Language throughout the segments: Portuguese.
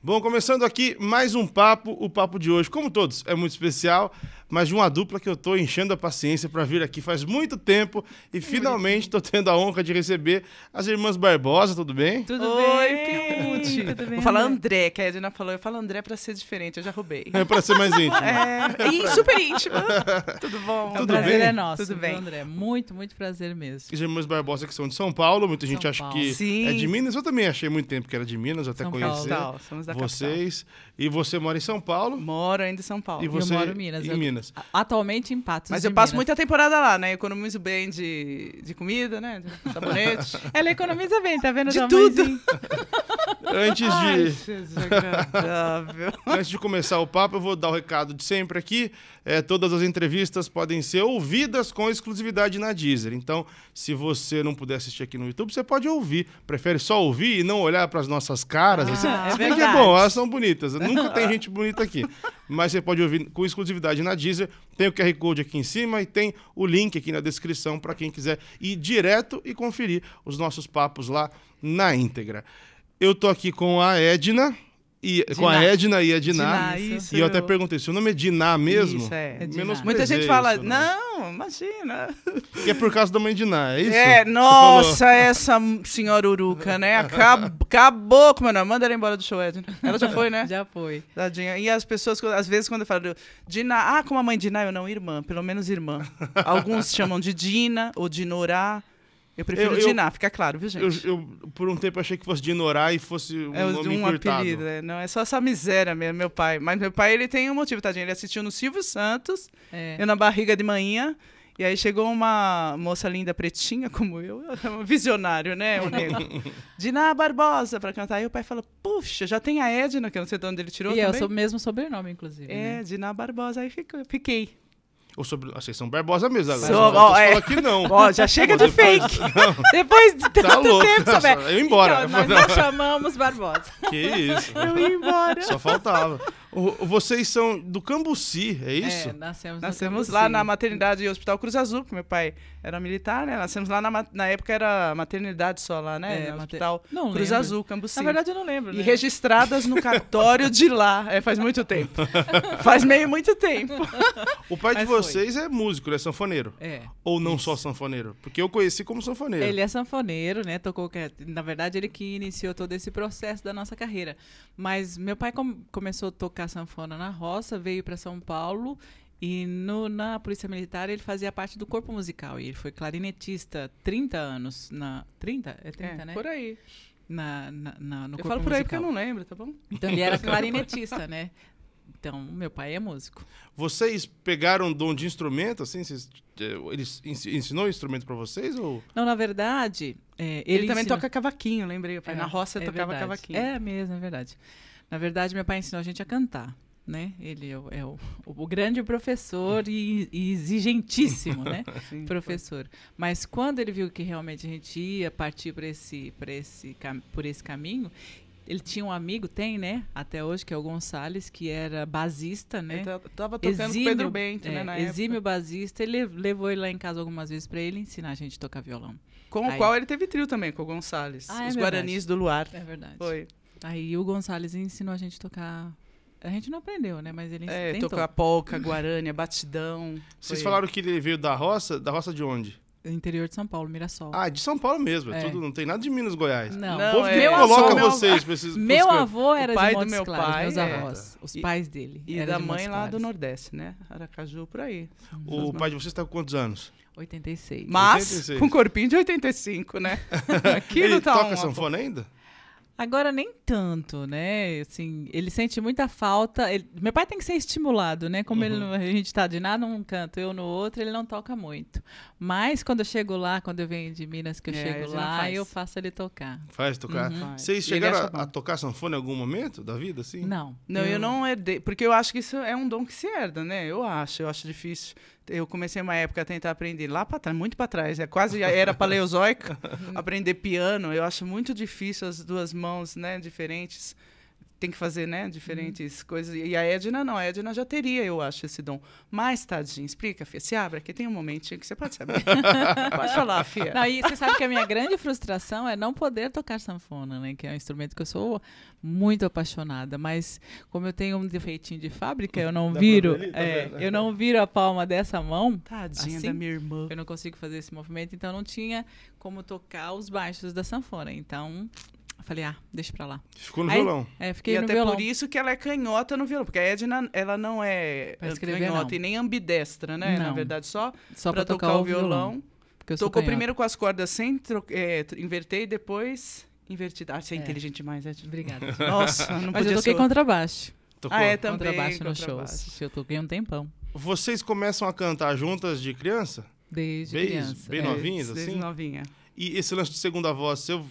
Bom, começando aqui mais um papo. O papo de hoje, como todos, é muito especial, mas de uma dupla que eu estou enchendo a paciência para vir aqui faz muito tempo e finalmente estou tendo a honra de receber as irmãs Barbosa, tudo bem? Tudo Oi, bem, Piute. Tudo bem? Vou falar André, que a Edna falou. Eu falo André para ser diferente, eu já roubei. É para ser mais íntimo. É, e super íntimo. tudo bom? É, tudo prazer bem? é nosso. Tudo bem, André. Muito, muito prazer mesmo. As irmãs Barbosa que são de São Paulo, muita gente São acha Paulo. que Sim. é de Minas. Eu também achei muito tempo que era de Minas, até São conhecer. tal, somos da Vocês. Capital. E você mora em São Paulo? Moro ainda em São Paulo. E você eu moro em Minas. Em eu... Atualmente em Patos. Mas eu passo Minas. muita temporada lá, né? economizo bem de, de comida, né? De sabonete. Ela economiza bem, tá vendo? De tudo. Antes de. Ai, Antes de começar o papo, eu vou dar o recado de sempre aqui. É, todas as entrevistas podem ser ouvidas com exclusividade na Deezer. Então, se você não puder assistir aqui no YouTube, você pode ouvir. Prefere só ouvir e não olhar para as nossas caras. Ah, você... é verdade bom, elas são bonitas. Nunca tem gente bonita aqui. Mas você pode ouvir com exclusividade na Deezer. Tem o QR Code aqui em cima e tem o link aqui na descrição para quem quiser ir direto e conferir os nossos papos lá na íntegra. Eu tô aqui com a Edna e, com a Edna e a Diná. Diná isso. E eu até perguntei, seu nome é Diná mesmo? Isso, é. é Diná. Muita gente fala, isso, não, né? não, imagina. E é por causa da mãe Diná, é isso? É, nossa, essa senhora Uruca, né? Acab acabou com meu nome. Manda ela embora do show, Edna. Ela já foi, né? já foi. Tadinha. E as pessoas, às vezes, quando eu falo Diná, ah, como a mãe Diná, eu não, irmã, pelo menos irmã. Alguns chamam de Dina ou de Norá. Eu prefiro eu, Diná, eu, fica claro, viu, gente? Eu, eu, por um tempo achei que fosse Dinorá e fosse um é, nome um encurtado. apelido, é. não, é só essa miséria mesmo, meu pai. Mas meu pai, ele tem um motivo, tadinho. Ele assistiu no Silvio Santos, é. eu na barriga de manhã, e aí chegou uma moça linda, pretinha, como eu, um visionário, né, o Diná Barbosa, pra cantar. E o pai fala, puxa, já tem a Edna, que eu não sei de onde ele tirou e também. é o mesmo sobrenome, inclusive. É, né? Diná Barbosa. Aí fico, fiquei. Ou sobre a ah, Seição Barbosa mesmo. Agora. Sou, ó, é. que não. Ó, já chega de depois, fake. Não. Depois de tanto tá louco, tempo, souber. Eu ia embora. Então, nós não chamamos Barbosa. Que isso. Eu ia embora. Só faltava vocês são do Cambuci, é, é isso? É, nascemos, nascemos lá na maternidade e Hospital Cruz Azul, porque meu pai era militar, né? Nascemos lá na, na época era maternidade só lá, né? É, no Hospital não Cruz lembro. Azul, Cambuci. Na verdade eu não lembro. Né? E registradas no cartório de lá, é, faz muito tempo. faz meio muito tempo. O pai Mas de vocês foi. é músico, é sanfoneiro. É. Ou não isso. só sanfoneiro, porque eu conheci como sanfoneiro. Ele é sanfoneiro, né? Tocou é, na verdade ele que iniciou todo esse processo da nossa carreira. Mas meu pai com começou a tocar tocar sanfona na roça, veio para São Paulo e no, na Polícia Militar ele fazia parte do corpo musical. E ele foi clarinetista 30 anos. Na, 30? É 30, é, né? Por aí. Na, na, na, no eu corpo falo por musical. aí porque eu não lembro, tá bom? Então ele era tá clarinetista, né? Então, meu pai é músico. Vocês pegaram dom de instrumento, assim? Vocês, eh, ele ensinou o instrumento para vocês? Ou? Não, na verdade. É, ele, ele, também toca cavaquinho, lembrei. Pai, é, na roça é tocava verdade. cavaquinho. É mesmo, é verdade. Na verdade, meu pai ensinou a gente a cantar. Né? Ele é o, é o, o grande professor e, e exigentíssimo, né? Sim, professor. Foi. Mas quando ele viu que realmente a gente ia partir por esse, por esse, por esse caminho, ele tinha um amigo, tem, né? Até hoje, que é o Gonçalves, que era basista, né? Ele tava tocando exímio, Pedro Bento, né, é, né? Na exímio época. basista. Ele levou ele lá em casa algumas vezes para ele ensinar a gente a tocar violão. Com Aí. o qual ele teve trio também, com o Gonçalves. Ah, é os verdade. Guaranis do Luar. É verdade. Foi. Aí o Gonçalves ensinou a gente a tocar. A gente não aprendeu, né? Mas ele ensinou. É, tentou. tocar polca, guarânia, batidão. Vocês foi... falaram que ele veio da roça? Da roça de onde? Interior de São Paulo, Mirassol. Ah, de São Paulo mesmo. É. é. Tudo, não tem nada de Minas Goiás. Não, não o povo é. que é, coloca avô, vocês. Meu, esses, meu avô era pai de Montes do meu Claros, pai, meus é. avós. É. Os pais dele. E da de mãe lá do Nordeste, né? Aracaju, por aí. O pai de vocês está com quantos anos? 86. Mas 86. com corpinho de 85, né? Aquilo Ele tá toca um sanfona ainda? Agora nem tanto, né? Assim, ele sente muita falta. Ele... meu pai tem que ser estimulado, né? Como uhum. ele, a gente está de nada num canto, eu no outro, ele não toca muito. Mas quando eu chego lá, quando eu venho de Minas, que eu é, chego lá, eu faço ele tocar. Faz tocar. Uhum. Faz. Vocês chegaram a, a, tocar sanfona em algum momento da vida, assim? Não. Não, eu, eu não herdei, porque eu acho que isso é um dom que se herda, né? Eu acho, eu acho difícil eu comecei uma época a tentar aprender lá para trás, muito para trás, é quase era paleozoica, aprender piano. Eu acho muito difícil as duas mãos, né, diferentes tem que fazer, né, uhum. diferentes uhum. coisas. E a Edna não, a Edna já teria, eu acho, esse dom. Mas, tadinha, explica, Fia, se abre, que tem um momentinho que você pode saber. pode falar, Fia. Não, e você sabe que a minha grande frustração é não poder tocar sanfona, né, que é um instrumento que eu sou muito apaixonada, mas como eu tenho um defeitinho de fábrica, eu não da viro, tá é, eu não viro a palma dessa mão. Tadinha assim, da minha irmã. Eu não consigo fazer esse movimento, então não tinha como tocar os baixos da sanfona. Então, Falei, ah, deixa pra lá. Ficou no aí, violão. É, fiquei e no até por isso que ela é canhota no violão, porque a Edna, ela não é escrever, canhota não. e nem ambidestra, né? Não. Na verdade, só, só pra, pra tocar, tocar, o violão. violão tocou primeiro com as cordas sem é, inverter e depois invertida. Ah, você é, é, inteligente demais, Edna. Obrigada. Nossa, não Mas eu toquei ser... contrabaixo. Tocou. Ah, é, também. Contrabaixo nos shows. Eu toquei um tempão. Vocês começam a cantar juntas de criança? Desde bem, criança. Bem é, novinhas, desde assim? Desde novinha. E esse lance de segunda voz, seu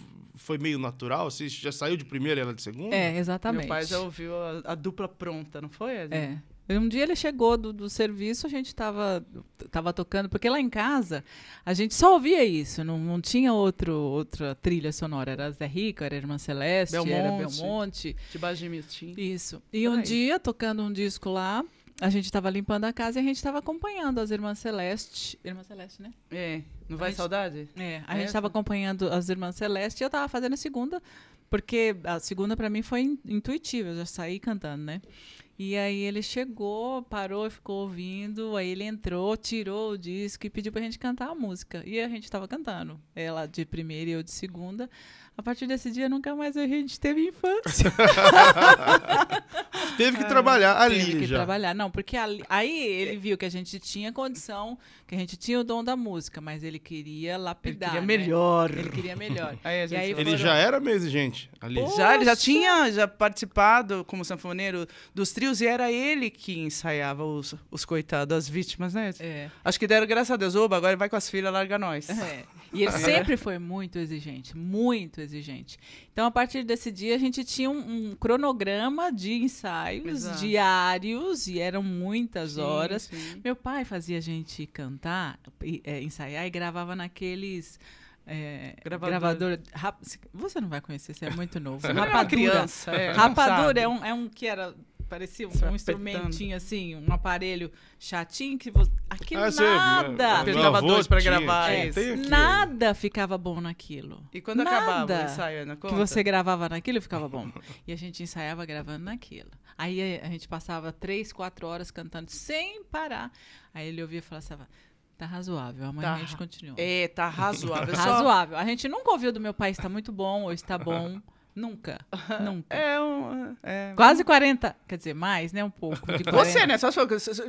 foi meio natural, assim? Já saiu de primeira e ela de segunda? É, exatamente. Meu pai já ouviu a, a dupla pronta, não foi? Ali? É. Um dia ele chegou do, do serviço, a gente estava tava tocando, porque lá em casa a gente só ouvia isso, não, não tinha outro, outra trilha sonora. Era Zé Rico, era Irmã Celeste, Belmonte, era Belmonte. Tibagimitim. Isso. E Por um aí. dia, tocando um disco lá, a gente estava limpando a casa e a gente estava acompanhando as Irmãs Celeste. Irmã Celeste, né? É. Não vai gente, saudade? É, a é gente estava acompanhando as Irmãs Celeste e eu estava fazendo a segunda, porque a segunda para mim foi in, intuitiva, eu já saí cantando, né? E aí ele chegou, parou e ficou ouvindo, aí ele entrou, tirou o disco e pediu para a gente cantar a música. E a gente estava cantando, ela de primeira e eu de segunda. A partir desse dia, nunca mais a gente teve infância. teve que ah, trabalhar ali teve que trabalhar. Não, porque ali, aí ele viu que a gente tinha condição, que a gente tinha o dom da música, mas ele queria lapidar. Ele queria né? melhor. Ele queria melhor. Aí aí foram... Ele já era meio exigente ali. Poxa. Já, ele já tinha já participado como sanfoneiro dos trios e era ele que ensaiava os, os coitados, as vítimas, né? É. Acho que deram graças a Deus. Oba, agora vai com as filhas, larga nós. É. E ele é. sempre foi muito exigente, muito exigente exigente. Então, a partir desse dia, a gente tinha um, um cronograma de ensaios Exato. diários, e eram muitas sim, horas. Sim. Meu pai fazia a gente cantar, é, ensaiar e gravava naqueles. É, gravador. gravador rap, você não vai conhecer, você é muito novo. É rapadura. É criança, é, rapadura é um, é um que era parecia um, um instrumentinho assim, um aparelho chatinho que ah, você. Aquilo ah, nada. Pegava dois para gravar. É, nada ficava bom naquilo. E quando nada acabava o ensaio, na conta? Que você gravava naquilo ficava bom. E a gente ensaiava gravando naquilo. Aí eh, a gente passava três, quatro horas cantando sem parar. Aí ele ouvia e falava. Assim, tá razoável. Amanhã tá. a gente continua. É, tá razoável. razoável. A gente nunca ouviu do meu pai está muito bom ou está bom. Nunca. Nunca. É um. É... é. Quase 40. Quer dizer, mais, né? Um pouco. Você, né? Só,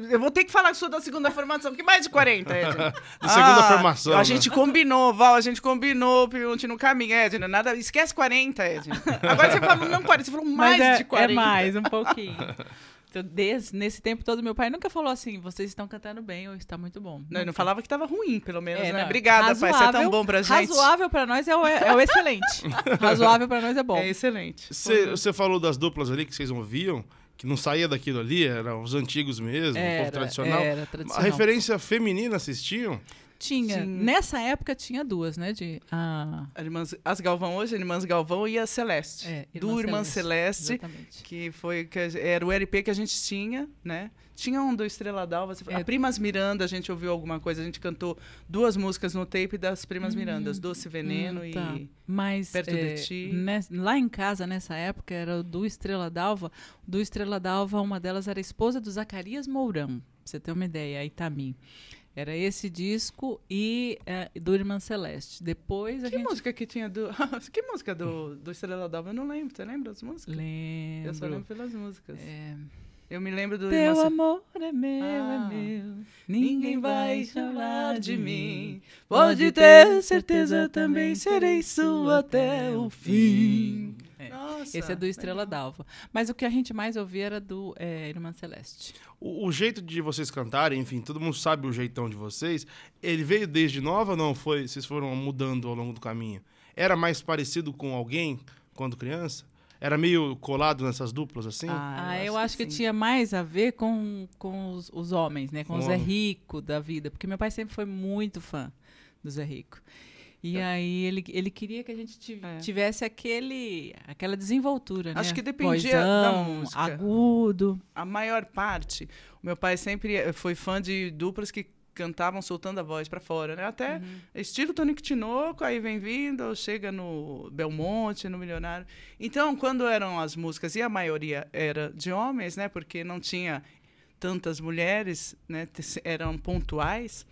eu vou ter que falar que sou da segunda formação, porque mais de 40, Edna. de ah, segunda ah, formação. A né? gente combinou, Val, a gente combinou, Pionte no caminho, Edna. Nada, esquece 40, Edna. Agora você falou não 40, você falou mais é, de 40. É mais, um pouquinho. desse, nesse tempo todo, meu pai nunca falou assim, vocês estão cantando bem ou está muito bom. Não, ele não falava que estava ruim, pelo menos, é, né? Não. Obrigada, razoável, pai, você é tão bom pra gente. Razoável pra nós é o, é o excelente. razoável pra nós é bom. É excelente. Você falou das duplas ali que vocês ouviam, que não saía daquilo ali, eram os antigos mesmo, era, o povo tradicional. Era, tradicional. A referência feminina assistiam? Tinha. Nessa época tinha duas, né? De, ah. Irmãs, as Galvão hoje, Irmãs Galvão e a Celeste. É, Irmã do Irmã Celeste, Celeste que foi que era o LP que a gente tinha, né? Tinha um do Estrela Dalva. É. A Primas Miranda, a gente ouviu alguma coisa. A gente cantou duas músicas no tape das Primas hum, Mirandas, Doce Veneno hum, tá. e Mas, Perto é, de Ti. lá em casa, nessa época, era do Estrela Dalva. Do Estrela Dalva, uma delas era esposa do Zacarias Mourão. Pra você ter uma ideia, a Itamim. Era esse disco e uh, do Irmã Celeste. Depois a que gente... música que tinha do. que música do, do Estrela d'Alva? Eu não lembro. Você lembra as músicas? Lembro. Eu só lembro pelas músicas. É... Eu me lembro do. Teu Irmã... amor é meu, é ah, é meu. Ninguém vai falar de mim. Pode ter certeza, também serei sua até o fim. É. Nossa, Esse é do Estrela d'Alva. Mas o que a gente mais ouvia era do é, Irmã Celeste. O, o, jeito de vocês cantarem, enfim, todo mundo sabe o jeitão de vocês. Ele veio desde nova ou não? Foi, vocês foram mudando ao longo do caminho? Era mais parecido com alguém quando criança? Era meio colado nessas duplas, assim? Ah, eu, ah, eu acho, acho que, que tinha mais a ver com, com os, os homens, né? Com o Zé Rico da vida. Porque meu pai sempre foi muito fã do Zé Rico. E é. aí ele, ele queria que a gente é. tivesse é. aquele, aquela desenvoltura, Acho né? que dependia Boizão, da música. agudo. A maior parte. O meu pai sempre eh, foi fã de duplas que cantavam soltando a voz para fora, né? Até uhum. estilo Tonico Tinoco, aí vem vindo, chega no Belmonte, no Milionário. Então, quando eram as músicas, e a maioria era de homens, né? Porque não tinha tantas mulheres, né? Eram pontuais.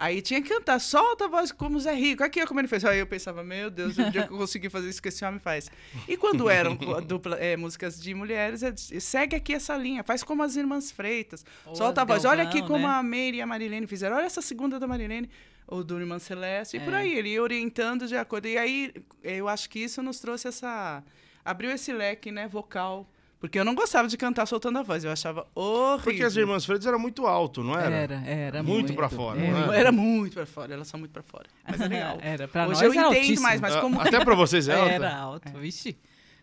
Aí tinha que cantar, solta a voz como o Zé Rico. Aqui, como ele fez. Aí eu pensava, meu Deus, onde eu consegui fazer isso que esse homem faz? E quando eram dupla, é, músicas de mulheres, é, segue aqui essa linha, faz como as Irmãs Freitas, Ou solta a voz. olha aqui como né? a Meire e a Marilene fizeram, olha essa segunda da Marilene ou do Irmã Celeste, é. e por é. aí, ele ia orientando de acordo. E aí, eu acho que isso nos trouxe essa. abriu esse leque, né, vocal porque eu não gostava de cantar soltando a voz, eu achava horrível. Porque as Irmãs Freitas era muito alto, não era? Era, era muito. Muito pra fora, era. não era? Era muito pra fora, elas são muito pra fora. Mas é legal. era, pra Hoje nós eu é entendo altíssimo. mais, mas ah, como... Até pra vocês é alto? Era alto, é.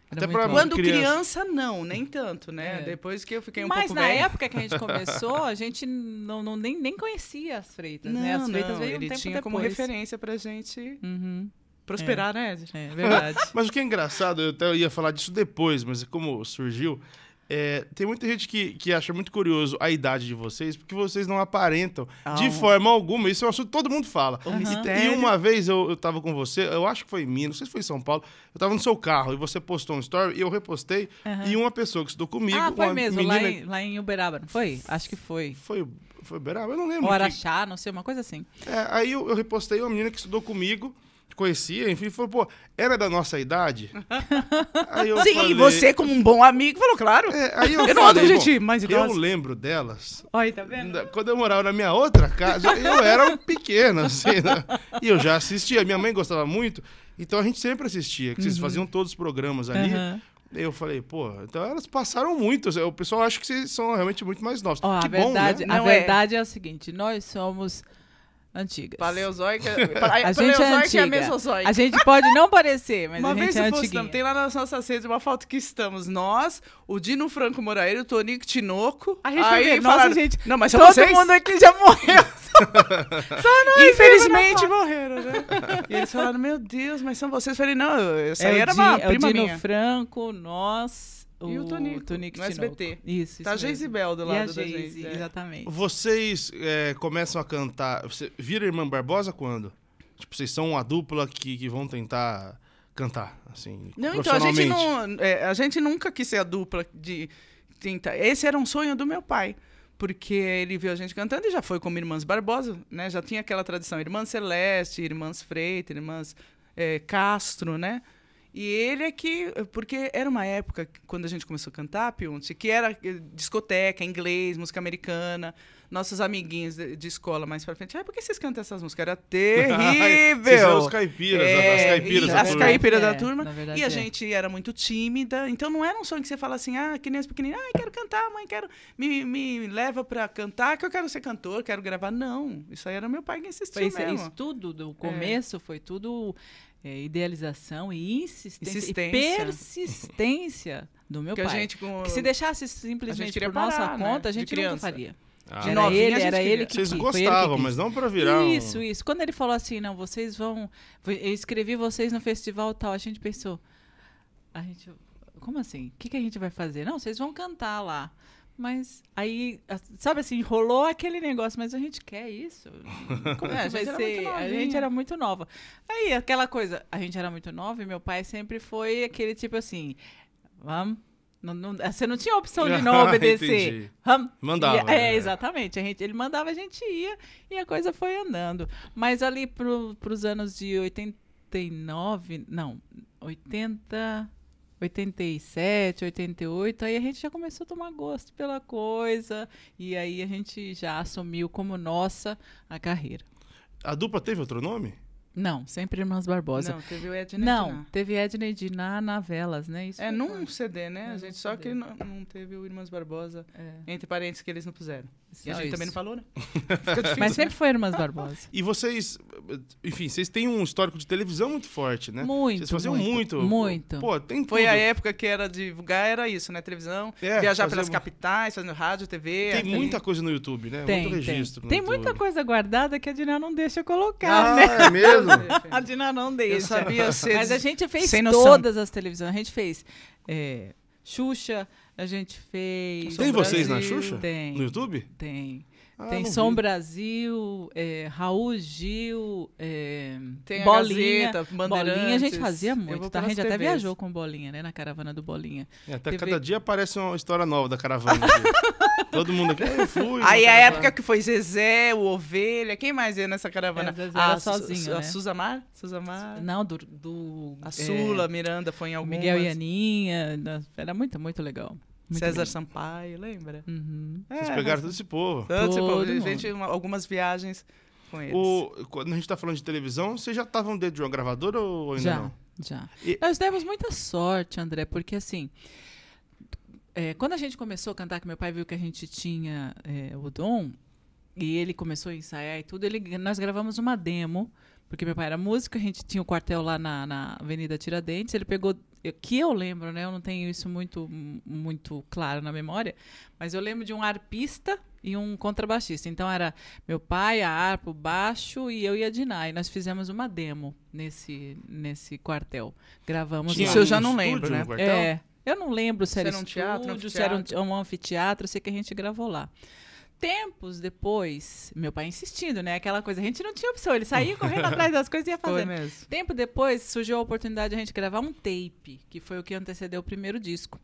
Até pra Quando criança. criança. não, nem tanto, né? É. Depois que eu fiquei um mas pouco Mas na velho. época que a gente começou, a gente não, não, nem, nem conhecia as Freitas, não, né? As Freitas não, veio um tempo tinha depois. como referência pra gente... Uhum prosperar, é. né, É verdade. mas o que é engraçado, eu até ia falar disso depois, mas como surgiu, é, tem muita gente que, que acha muito curioso a idade de vocês, porque vocês não aparentam ah, de um... forma alguma. Isso é um assunto que todo mundo fala. Uhum. E, e, uma vez eu, eu tava com você, eu acho que foi em Minas, não sei se foi em São Paulo, eu tava no seu carro e você postou um story e eu repostei. Uhum. E uma pessoa que estudou comigo. Ah, foi mesmo, menina... lá, em, lá em Uberaba, não foi? Acho que foi. Foi, foi Uberaba, eu não lembro. Ou Araxá, que... não sei, uma coisa assim. É, aí eu, eu repostei uma menina que estudou comigo conhecia, enfim, falou, pô, era da nossa idade? aí eu Sim, falei, você como um bom amigo falou, claro. É, aí eu, eu falei, não mais idosa. Eu lembro delas. Olha, tá vendo? Quando eu morava na minha outra casa, eu era pequeno, assim, né? E eu já assistia, minha mãe gostava muito, então a gente sempre assistia, que uhum. vocês faziam todos os programas ali. Uhum. Eu falei, pô, então elas passaram muito. O pessoal acha que vocês são realmente muito mais novos. Oh, que a bom, né? verdade, né? A Não é. verdade é... é seguinte: nós somos antigas. Paleozoica. É- a gente é, é antiga. a mesozoica. A gente pode não parecer, mas uma a gente vez é antiga. Tem lá nas nossas redes uma foto que estamos nós, o Dino Franco Moraeiro, o Tonico Tinoco. A gente aí, nossa, gente. Não, mas todo vocês? mundo aqui já morreu. Só nós. Infelizmente morreram, né? E eles falaram: Meu Deus, mas são vocês. Eu falei: Não, eu saí era uma Di, prima é o é Dino minha. Franco, nós e o, o Tonico, Tonico no SBT. Isso, Tá isso a Geisibel do lado e a da Geise, gente. É. Exatamente. Vocês é, começam a cantar... Você vira Irmã Barbosa quando? Tipo, vocês são a dupla que, que vão tentar cantar, assim, Não, então, a gente, não, é, a gente nunca quis ser a dupla de tentar... Esse era um sonho do meu pai porque ele viu a gente cantando e já foi como Irmãs Barbosa, né? Já tinha aquela tradição, Irmãs Celeste, Irmãs Freitas, Irmãs é, Castro, né? E ele é que. Porque era uma época, quando a gente começou a cantar, Pionce, que era eh, discoteca, inglês, música americana. Nossos amiguinhos de, de escola mais pra frente. Ah, por que vocês cantam essas músicas? Era terrível! vocês eram os caipiras, é, as caipiras da as turma. As caipiras da é, turma. e a é. gente era muito tímida. Então não era um sonho que você fala assim, ah, criança pequenininha, ah, quero cantar, mãe, quero. Me, me leva pra cantar, que eu quero ser cantor, quero gravar. Não. Isso aí era meu pai que insistiu foi, mesmo. Isso tudo, do é. começo, foi tudo é, idealização e insistência, insistência. E persistência do meu que pai. A gente, com... Que se deixasse simplesmente por parar, nossa né? conta, a gente não faria. Ah, de era novinha, ele, era queria. ele que Vocês gostavam, que mas não para virar. Isso, um... isso. Quando ele falou assim, não, vocês vão. Eu escrevi vocês no festival tal, a gente pensou. A gente. Como assim? O que, que a gente vai fazer? Não, vocês vão cantar lá. Mas aí, sabe assim, rolou aquele negócio, mas a gente quer isso? Como é, é que vai ser? A gente era muito nova. Aí, aquela coisa, a gente era muito nova e meu pai sempre foi aquele tipo assim, vamos... Não, não, você não tinha opção de não obedecer. Hum. Mandava. E, é, é, exatamente. A gente, ele mandava, a gente ia e a coisa foi andando. Mas ali pro, pros anos de 89, não, 80, 87, 88, aí a gente já começou a tomar gosto pela coisa e aí a gente já assumiu como nossa a carreira. A dupla teve outro nome? Não, sempre Irmãs Barbosa. Não, teve Edna Não, Ediná. teve Edna na Velas, né? Isso é num claro. CD, né, é gente? Só CD. que não, não, teve o Irmãs Barbosa, é. entre parênteses, que eles não puseram. E a gente isso. também não falou, né? Mas sempre né? foi Irmãs Barbosa. E vocês, enfim, vocês têm um histórico de televisão muito forte, né? Muito. Vocês faziam muito. Muito. Pô, tem tudo. Foi a época que era divulgar, era isso, né? Televisão, é, viajar pelas capitais, fazendo rádio, TV. Tem assim. muita coisa no YouTube, né? Tem, muito registro. Tem, tem muita coisa guardada que a Dina não deixa colocar, ah, né? É mesmo? a Dina não deixa. Eu sabia ser. Mas a gente fez todas as televisões. A gente fez é, Xuxa. A gente fez. Tem vocês Brasil, na Xuxa? Tem. No YouTube? Tem. Ah, tem Som vi. Brasil, é, Raul Gil, é, tem Bolinha. Gazeta, bolinha a gente fazia muito, tá? A gente TVs. até viajou com Bolinha, né? Na caravana do Bolinha. É, até TV... cada dia aparece uma história nova da caravana. Todo mundo aqui, ah, eu fui. Aí a época que foi Zezé, o Ovelha, quem mais ia nessa caravana? É, Zezé ah, era sozinho, né? A Suzamar? Suzamar? Não, do... do a é, Sula, Miranda, foi em algum. Miguel e Aninha, era muito, muito legal. Muito César bem. Sampaio, lembra? Uhum. É, Vocês pegaram todo esse povo. Todo, esse povo. A Gente, uma, algumas viagens com eles. O, quando a gente está falando de televisão, vocês já estavam dentro de uma gravadora ou ainda já, não? Já. E... Nós demos muita sorte, André, porque assim. É, quando a gente começou a cantar, que meu pai viu que a gente tinha é, o dom, e ele começou a ensaiar e tudo, ele, nós gravamos uma demo porque meu pai era músico, a gente tinha o um quartel lá na, na Avenida Tiradentes, ele pegou que eu lembro, né? Eu não tenho isso muito muito claro na memória, mas eu lembro de um arpista e um contrabaixista. Então era meu pai, a harpa, o baixo e eu e a Dinah. E nós fizemos uma demo nesse nesse quartel. Gravamos. Tinha isso eu já não lembro, né? é. Eu não lembro se era, era um estúdio, teatro, se era um, um anfiteatro, sei que a gente gravou lá tempos depois, meu pai insistindo, né? Aquela coisa, a gente não tinha opção, ele saía correndo atrás das coisas e ia fazendo. Tempo depois surgiu a oportunidade de a gente gravar um tape, que foi o que antecedeu o primeiro disco.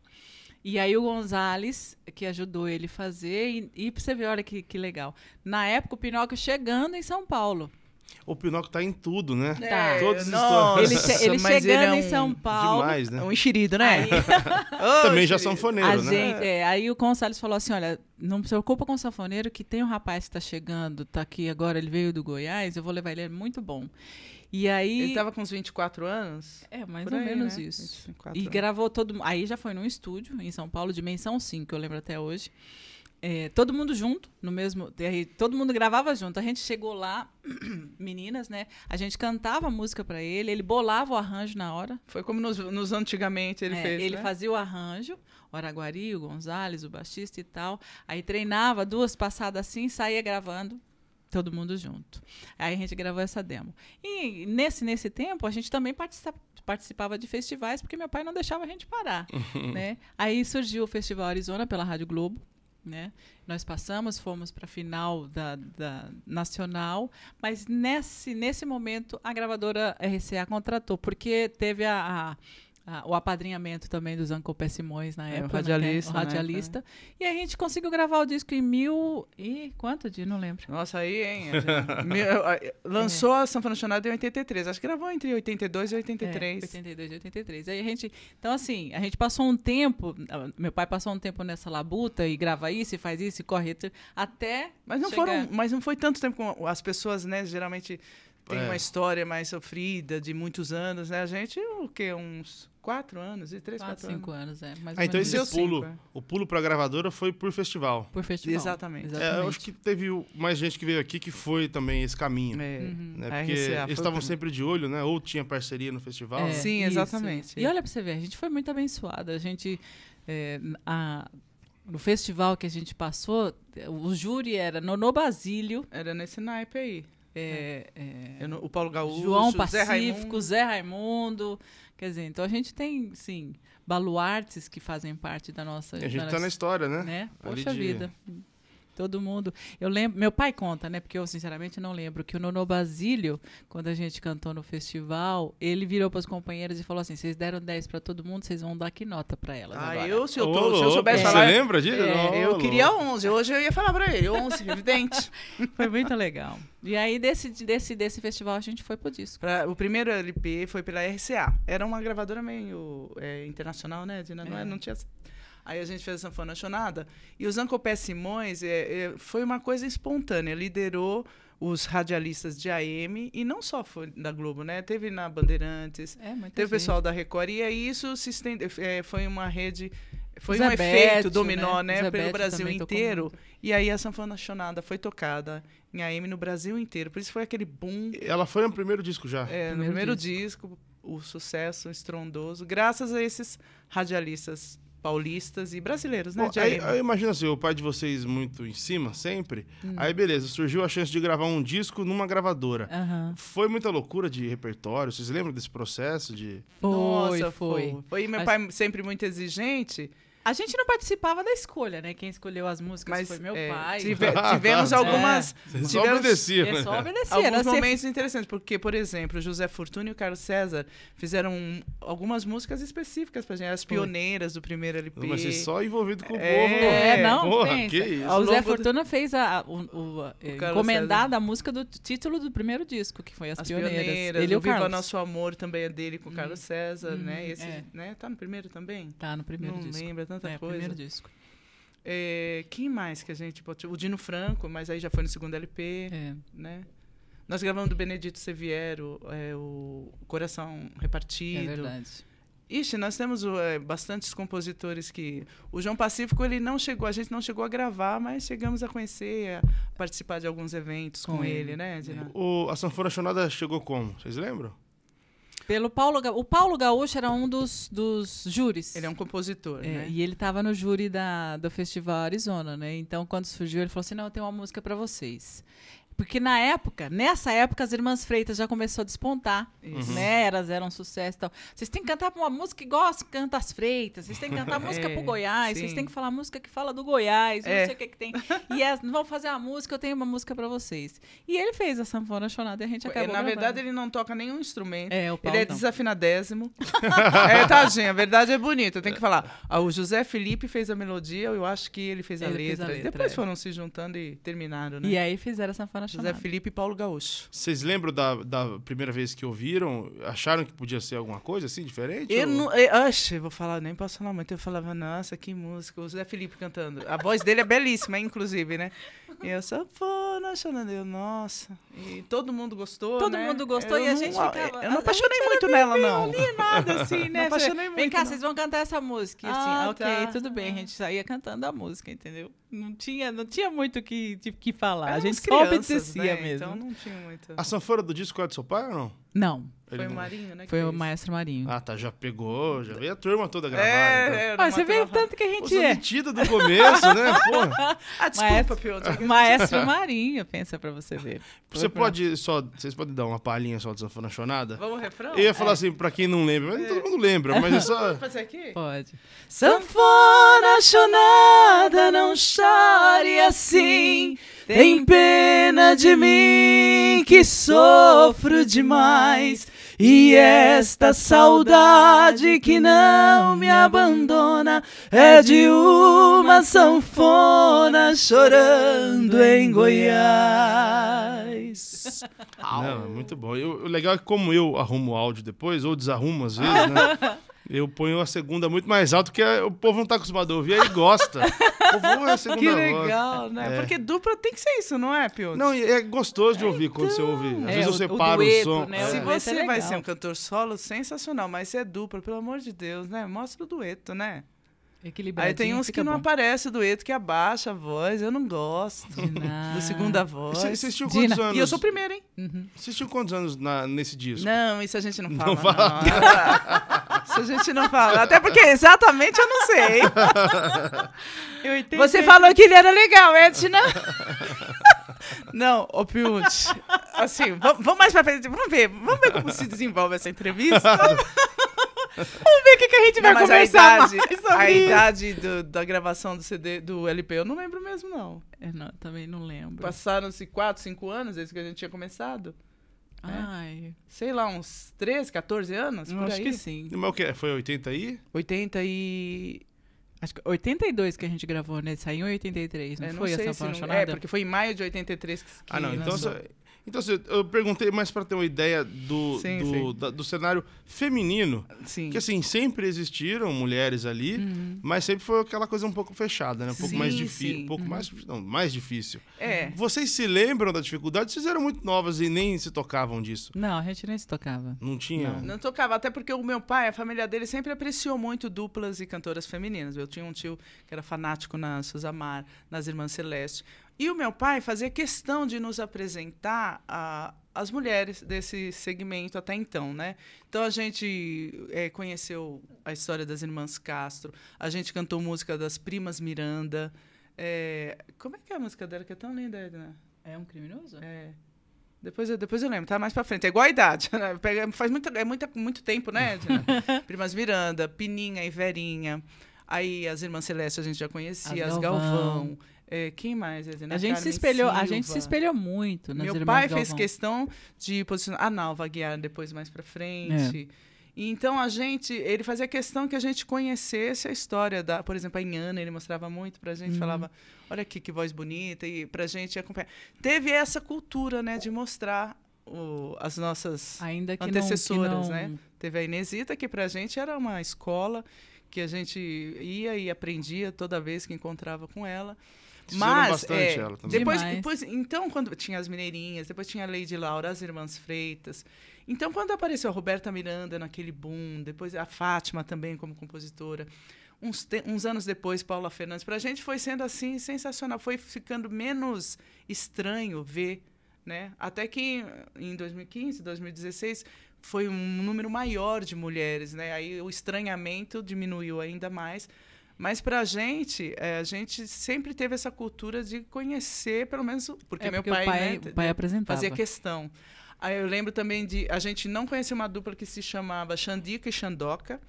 E aí o Gonzales, que ajudou ele fazer, e, e pra você ver, olha que, que legal. Na época, o Pinóquio chegando em São Paulo. O Pinóquio tá em tudo, né? Tá. Todas as histórias. Ele, che ele chegando ele é um... em São Paulo. Demais, né? É um enxerido, né? Aí... oh, Também já sanfoneiro, né? Gente, é, aí o Gonçalves falou assim: olha, não se preocupa com o sanfoneiro, que tem um rapaz que tá chegando, tá aqui agora, ele veio do Goiás, eu vou levar ele, é muito bom. E aí. Ele tava com uns 24 anos? É, mais ou aí, menos né? isso. E anos. gravou todo. Aí já foi num estúdio em São Paulo, dimensão 5, eu lembro até hoje é, todo mundo junto, no mesmo. Todo mundo gravava junto. A gente chegou lá, meninas, né? A gente cantava música para ele, ele bolava o arranjo na hora. Foi como nos, nos antigamente ele é, fez. Ele né? fazia o arranjo, o Araguari, o Gonzales, o Baixista e tal. Aí treinava duas passadas assim, saía gravando. Todo mundo junto. Aí a gente gravou essa demo. E nesse, nesse tempo, a gente também participa, participava de festivais, porque meu pai não deixava a gente parar. né? Aí surgiu o Festival Arizona pela Rádio Globo né? Nós passamos, fomos para a final da, da, nacional, mas nesse, nesse momento a gravadora RCA contratou, porque teve a, a ah, o apadrinhamento também dos Uncle Pé Simões na é, época. Né? O radialista. Né? O radialista. Né? E a gente conseguiu gravar o disco em mil. e quanto de? Não lembro. Nossa, aí, hein? lançou é. a São Francisco em 83. Acho que gravou entre 82 e 83. É, 82 e 83. Aí a gente. Então, assim, a gente passou um tempo. Ah, meu pai passou um tempo nessa labuta e grava isso, e faz isso, e corre. Até. Mas não, chegar... foram, mas não foi tanto tempo como as pessoas, né, geralmente tem é. uma história mais sofrida, de muitos anos, né? A gente, o quê? Uns quatro anos, e três, quatro, quatro cinco anos. anos é. Mais ah, então esse é pulo, é. o pulo para a gravadora foi por festival. Por festival. Exatamente. Exatamente. É, eu acho que teve mais gente que veio aqui que foi também esse caminho. É. Uhum. Né? Porque eles estavam sempre de olho, né? Ou tinha parceria no festival. É, Sim, exatamente. Isso. E olha para você ver, a gente foi muito abençoada. A gente... É, a, no festival que a gente passou, o júri era nono Basílio. Era nesse naipe aí. É, é, é. não, o Paulo Gaúcho, João Pacífico, Zé Raimundo. Zé Raimundo. Quer dizer, então a gente tem, sim, baluartes que fazem parte da nossa. E a gente está na história, né? né? Poxa de... vida. Todo mundo. Eu lembro. Meu pai conta, né? Porque eu, sinceramente, não lembro. Que o Nono Basílio, quando a gente cantou no festival, ele virou para as companheiras e falou assim: vocês deram 10 para todo mundo, vocês vão dar que nota para ela Ah, agora. eu, se eu, tô, oh, se eu soubesse falar. Você lembra disso? É, oh, eu queria 11. Hoje eu ia falar para ele: 11, evidente. Foi muito legal. E aí, desse, desse, desse festival, a gente foi pro disco. Pra, o primeiro LP foi pela RCA. Era uma gravadora meio é, internacional, né, Não, é, é. não tinha Aí a gente fez a Sanfona Chonada. E o Zancopé Simões é, é, foi uma coisa espontânea. Liderou os radialistas de AM, e não só foi da Globo, né? Teve na Bandeirantes, é, teve o pessoal da Record. E aí isso se estendeu. É, foi uma rede foi Zé um efeito dominó, né? né? Pelo Brasil inteiro. E aí a sanfona chonada foi tocada em AM no Brasil inteiro. Por isso foi aquele boom. Ela foi no primeiro disco já. É, primeiro no primeiro disco. disco. o sucesso estrondoso, graças a esses radialistas paulistas e brasileiros, né, Bom, aí, imagina assim, o pai de vocês muito em cima, sempre. Hum. Aí, beleza, surgiu a chance de gravar um disco numa gravadora. Uhum. Foi muita loucura de repertório. Vocês lembram desse processo de... Foi, Nossa, foi. Foi, foi. meu Acho... pai sempre muito exigente. A gente não participava da escolha, né? Quem escolheu as músicas Mas, foi meu é, pai. Tive, tivemos é. algumas. É. Tivemos, só obedecia. Né? Só obedecia alguns momentos ser... interessantes, porque, por exemplo, José Fortuna e o Carlos César fizeram algumas músicas específicas pra gente, as pioneiras do primeiro LP. Mas você só envolvido com o é. povo. É, é não, porra, que isso. O José Fortuna fez a, a, o, o, a o eh, encomendada César. a música do título do primeiro disco, que foi As, as Pioneiras. pioneiras. Ele o Viva Carlos. Nosso Amor também é dele com o Carlos hum, César, hum, né? Uhum, Esse, é. né? Tá no primeiro também? Tá no primeiro não disco. lembro tanta é, coisa. É, primeiro disco. É, quem mais que a gente pode... O Dino Franco, mas aí já foi no segundo LP, é. né? Nós gravamos do Benedito Seviero, é, o Coração Repartido. É verdade. Ixi, nós temos é, bastantes compositores que... O João Pacífico, ele não chegou, a gente não chegou a gravar, mas chegamos a conhecer, a participar de alguns eventos com, com ele, ele, né, né. Dina? O, a Sanfora Chonada chegou como? Vocês lembram? Pelo Paulo Ga... O Paulo Gaúcho era um dos, dos júris. Ele é um compositor, é, né? E ele estava no júri da, do Festival Arizona, né? Então, quando surgiu, ele falou assim: não, eu tenho uma música para vocês. Porque na época, nessa época, as Irmãs Freitas já começou a despontar. Isso. Né? Elas eram um sucesso e tal. Vocês têm que cantar uma música igual as canta as Freitas. Vocês têm que cantar é, música é, pro Goiás. Sim. Vocês têm que falar música que fala do Goiás. É. Não sei o que, que tem. E não vão fazer a música, eu tenho uma música pra vocês. E ele fez a sanfona chonada e a gente acabou Na gravando. verdade, ele não toca nenhum instrumento. É, o Paulo Ele é desafinadésimo. é, tadinho. A verdade é bonita. Eu tenho que falar. Ah, o José Felipe fez a melodia, eu acho que ele fez ele a letra. Fez a letra Depois é. foram se juntando e terminaram, né? E aí fizeram a sanfona José Felipe e Paulo Gaúcho. Vocês lembram da, da primeira vez que ouviram? Acharam que podia ser alguma coisa assim, diferente? Eu ou... não. Eu, acho, vou falar nem passionalmente. Eu falava, nossa, que música. O José Felipe cantando. A voz dele é belíssima, inclusive, né? E eu sanfona chorando. Eu, nossa. E todo mundo gostou. Todo né? mundo gostou eu e a gente ficava. Eu não ah, apaixonei muito nela, não. Não li nada, assim, né? Não apaixonei muito. Vem cá, não. vocês vão cantar essa música. Assim, ah, ok, tá. tudo bem. A gente saía cantando a música, entendeu? Não tinha, não tinha muito o que, que falar. a gente crianças, só obedecia né? Então, mesmo. Então não tinha muito. A sanfona do disco é do seu pai ou não? Não. Foi o Marinho, né? Foi o Maestro Marinho. Ah, tá. Já pegou, já veio a turma toda gravada. É, então. é, você veio o tanto que a gente é. metida do começo, né? Ah, desculpa, Maestro, Maestro Marinho, pensa pra você ver. Você Foi pode pra... só... Vocês podem dar uma palhinha só de Sanfona Chonada? Vamos refrão? Eu ia falar é. assim, pra quem não lembra. Mas é. todo mundo lembra, mas é só... Pode fazer aqui? Pode. Sanfona Chonada, não chore assim Tem pena de mim que sofro demais mais. E esta saudade que não me abandona é de uma sanfona chorando em Goiás. Não, é muito bom. Eu, o legal é que como eu arrumo o áudio depois, ou desarrumo às vezes, né? Eu ponho a segunda muito mais alto, que é, o povo não tá acostumado a ouvir, aí gosta. o povo é a segunda Que legal, voz. né? É. Porque dupla tem que ser isso, não é, Piotr? Não, é gostoso de ouvir quando você então. ouve. Às é, vezes eu separo o, dueto, o som. Né? É. Se é você vai ser um cantor solo, sensacional, mas se é dupla, pelo amor de Deus, né? Mostra o dueto, né? Aí tem uns que é não bom. aparece o dueto, que abaixa a voz. Eu não gosto. Do segunda voz. Você, você assistiu quantos Dina. anos? E eu sou o primeiro, hein? Uhum. uhum. Assistiu quantos anos na, nesse disco? Não, isso a gente não fala. Não fala. Não. isso a gente não fala. Até porque exatamente eu não sei. eu entendi. Você falou que ele era legal, Edna. Não, ô Piute, assim, vamos mais pra frente, vamos ver, vamos ver como se desenvolve essa entrevista. Vamos ver o que, que a gente vai não, mas conversar a idade, mais sobre A isso. do, da gravação do CD, do LP, eu não lembro mesmo, não. Eu é, não, também não lembro. Passaram-se 4, 5 anos desde que a gente tinha começado. É? Ai. É. Sei lá, uns 13, 14 anos? por acho aí. que sim. Mas o que? Foi 80 aí? 80 e. Acho que 82 que a gente gravou, né? Saiu em 83, não, é, não foi essa se não... É, porque foi em maio de 83 que. que ah, não. Então, só... Então, assim, eu perguntei mais para ter uma ideia do, sim, do, sim. Da, do cenário feminino. Sim. Que, assim, sempre existiram mulheres ali, uhum. mas sempre foi aquela coisa um pouco fechada, né? Um pouco mais difícil. Um pouco uhum. mais, não, mais difícil. É. Vocês se lembram da dificuldade? Vocês eram muito novas e nem se tocavam disso. Não, a gente nem se tocava. Não tinha? Não, não tocava, até porque o meu pai, a família dele, sempre apreciou muito duplas e cantoras femininas. Eu tinha um tio que era fanático na Suzamar, nas Irmãs Celeste. E o meu pai fazia questão de nos apresentar a, as mulheres desse segmento até então, né? Então a gente é, conheceu a história das irmãs Castro, a gente cantou música das primas Miranda. É, como é que é a música dela que é tão linda, Edna? É um criminoso? É. Depois eu, depois eu lembro, tá mais pra frente. É igual a idade, né? faz muito, é muito tempo, né, Edna? primas Miranda, Pininha e Verinha. Aí as irmãs Celeste a gente já conhecia, as, as Galvão. Galvão. É, quem mais? a gente se espelhou, a gente se espelhou muito nas Meu pai fez questão de posicionar a Nalva Guiar depois mais para frente. É. Então a gente, ele fazia questão que a gente conhecesse a história da, por exemplo, a Inhana, ele mostrava muito pra gente, uhum. falava, olha aqui que voz bonita e pra gente acompanhar. Teve essa cultura, né, de mostrar o, as nossas antecessoras, não, não... né? Teve a Inesita que pra gente era uma escola que a gente ia e aprendia toda vez que encontrava com ela. Mas bastante é, ela também. Depois, depois, então quando tinha as mineirinhas, depois tinha a Lady Laura, as irmãs Freitas. Então quando apareceu a Roberta Miranda naquele boom, depois a Fátima também como compositora, uns, uns anos depois Paula Fernandes, para a gente foi sendo assim sensacional, foi ficando menos estranho ver, né? Até que em 2015, 2016 foi um número maior de mulheres, né? Aí o estranhamento diminuiu ainda mais mas para a gente, é, a gente sempre teve essa cultura de conhecer, pelo menos, porque, é, porque meu pai, né, o pai, né, pai apresentava. fazia questão. Aí eu lembro também de. A gente não conhecia uma dupla que se chamava Xandica e Xandoca.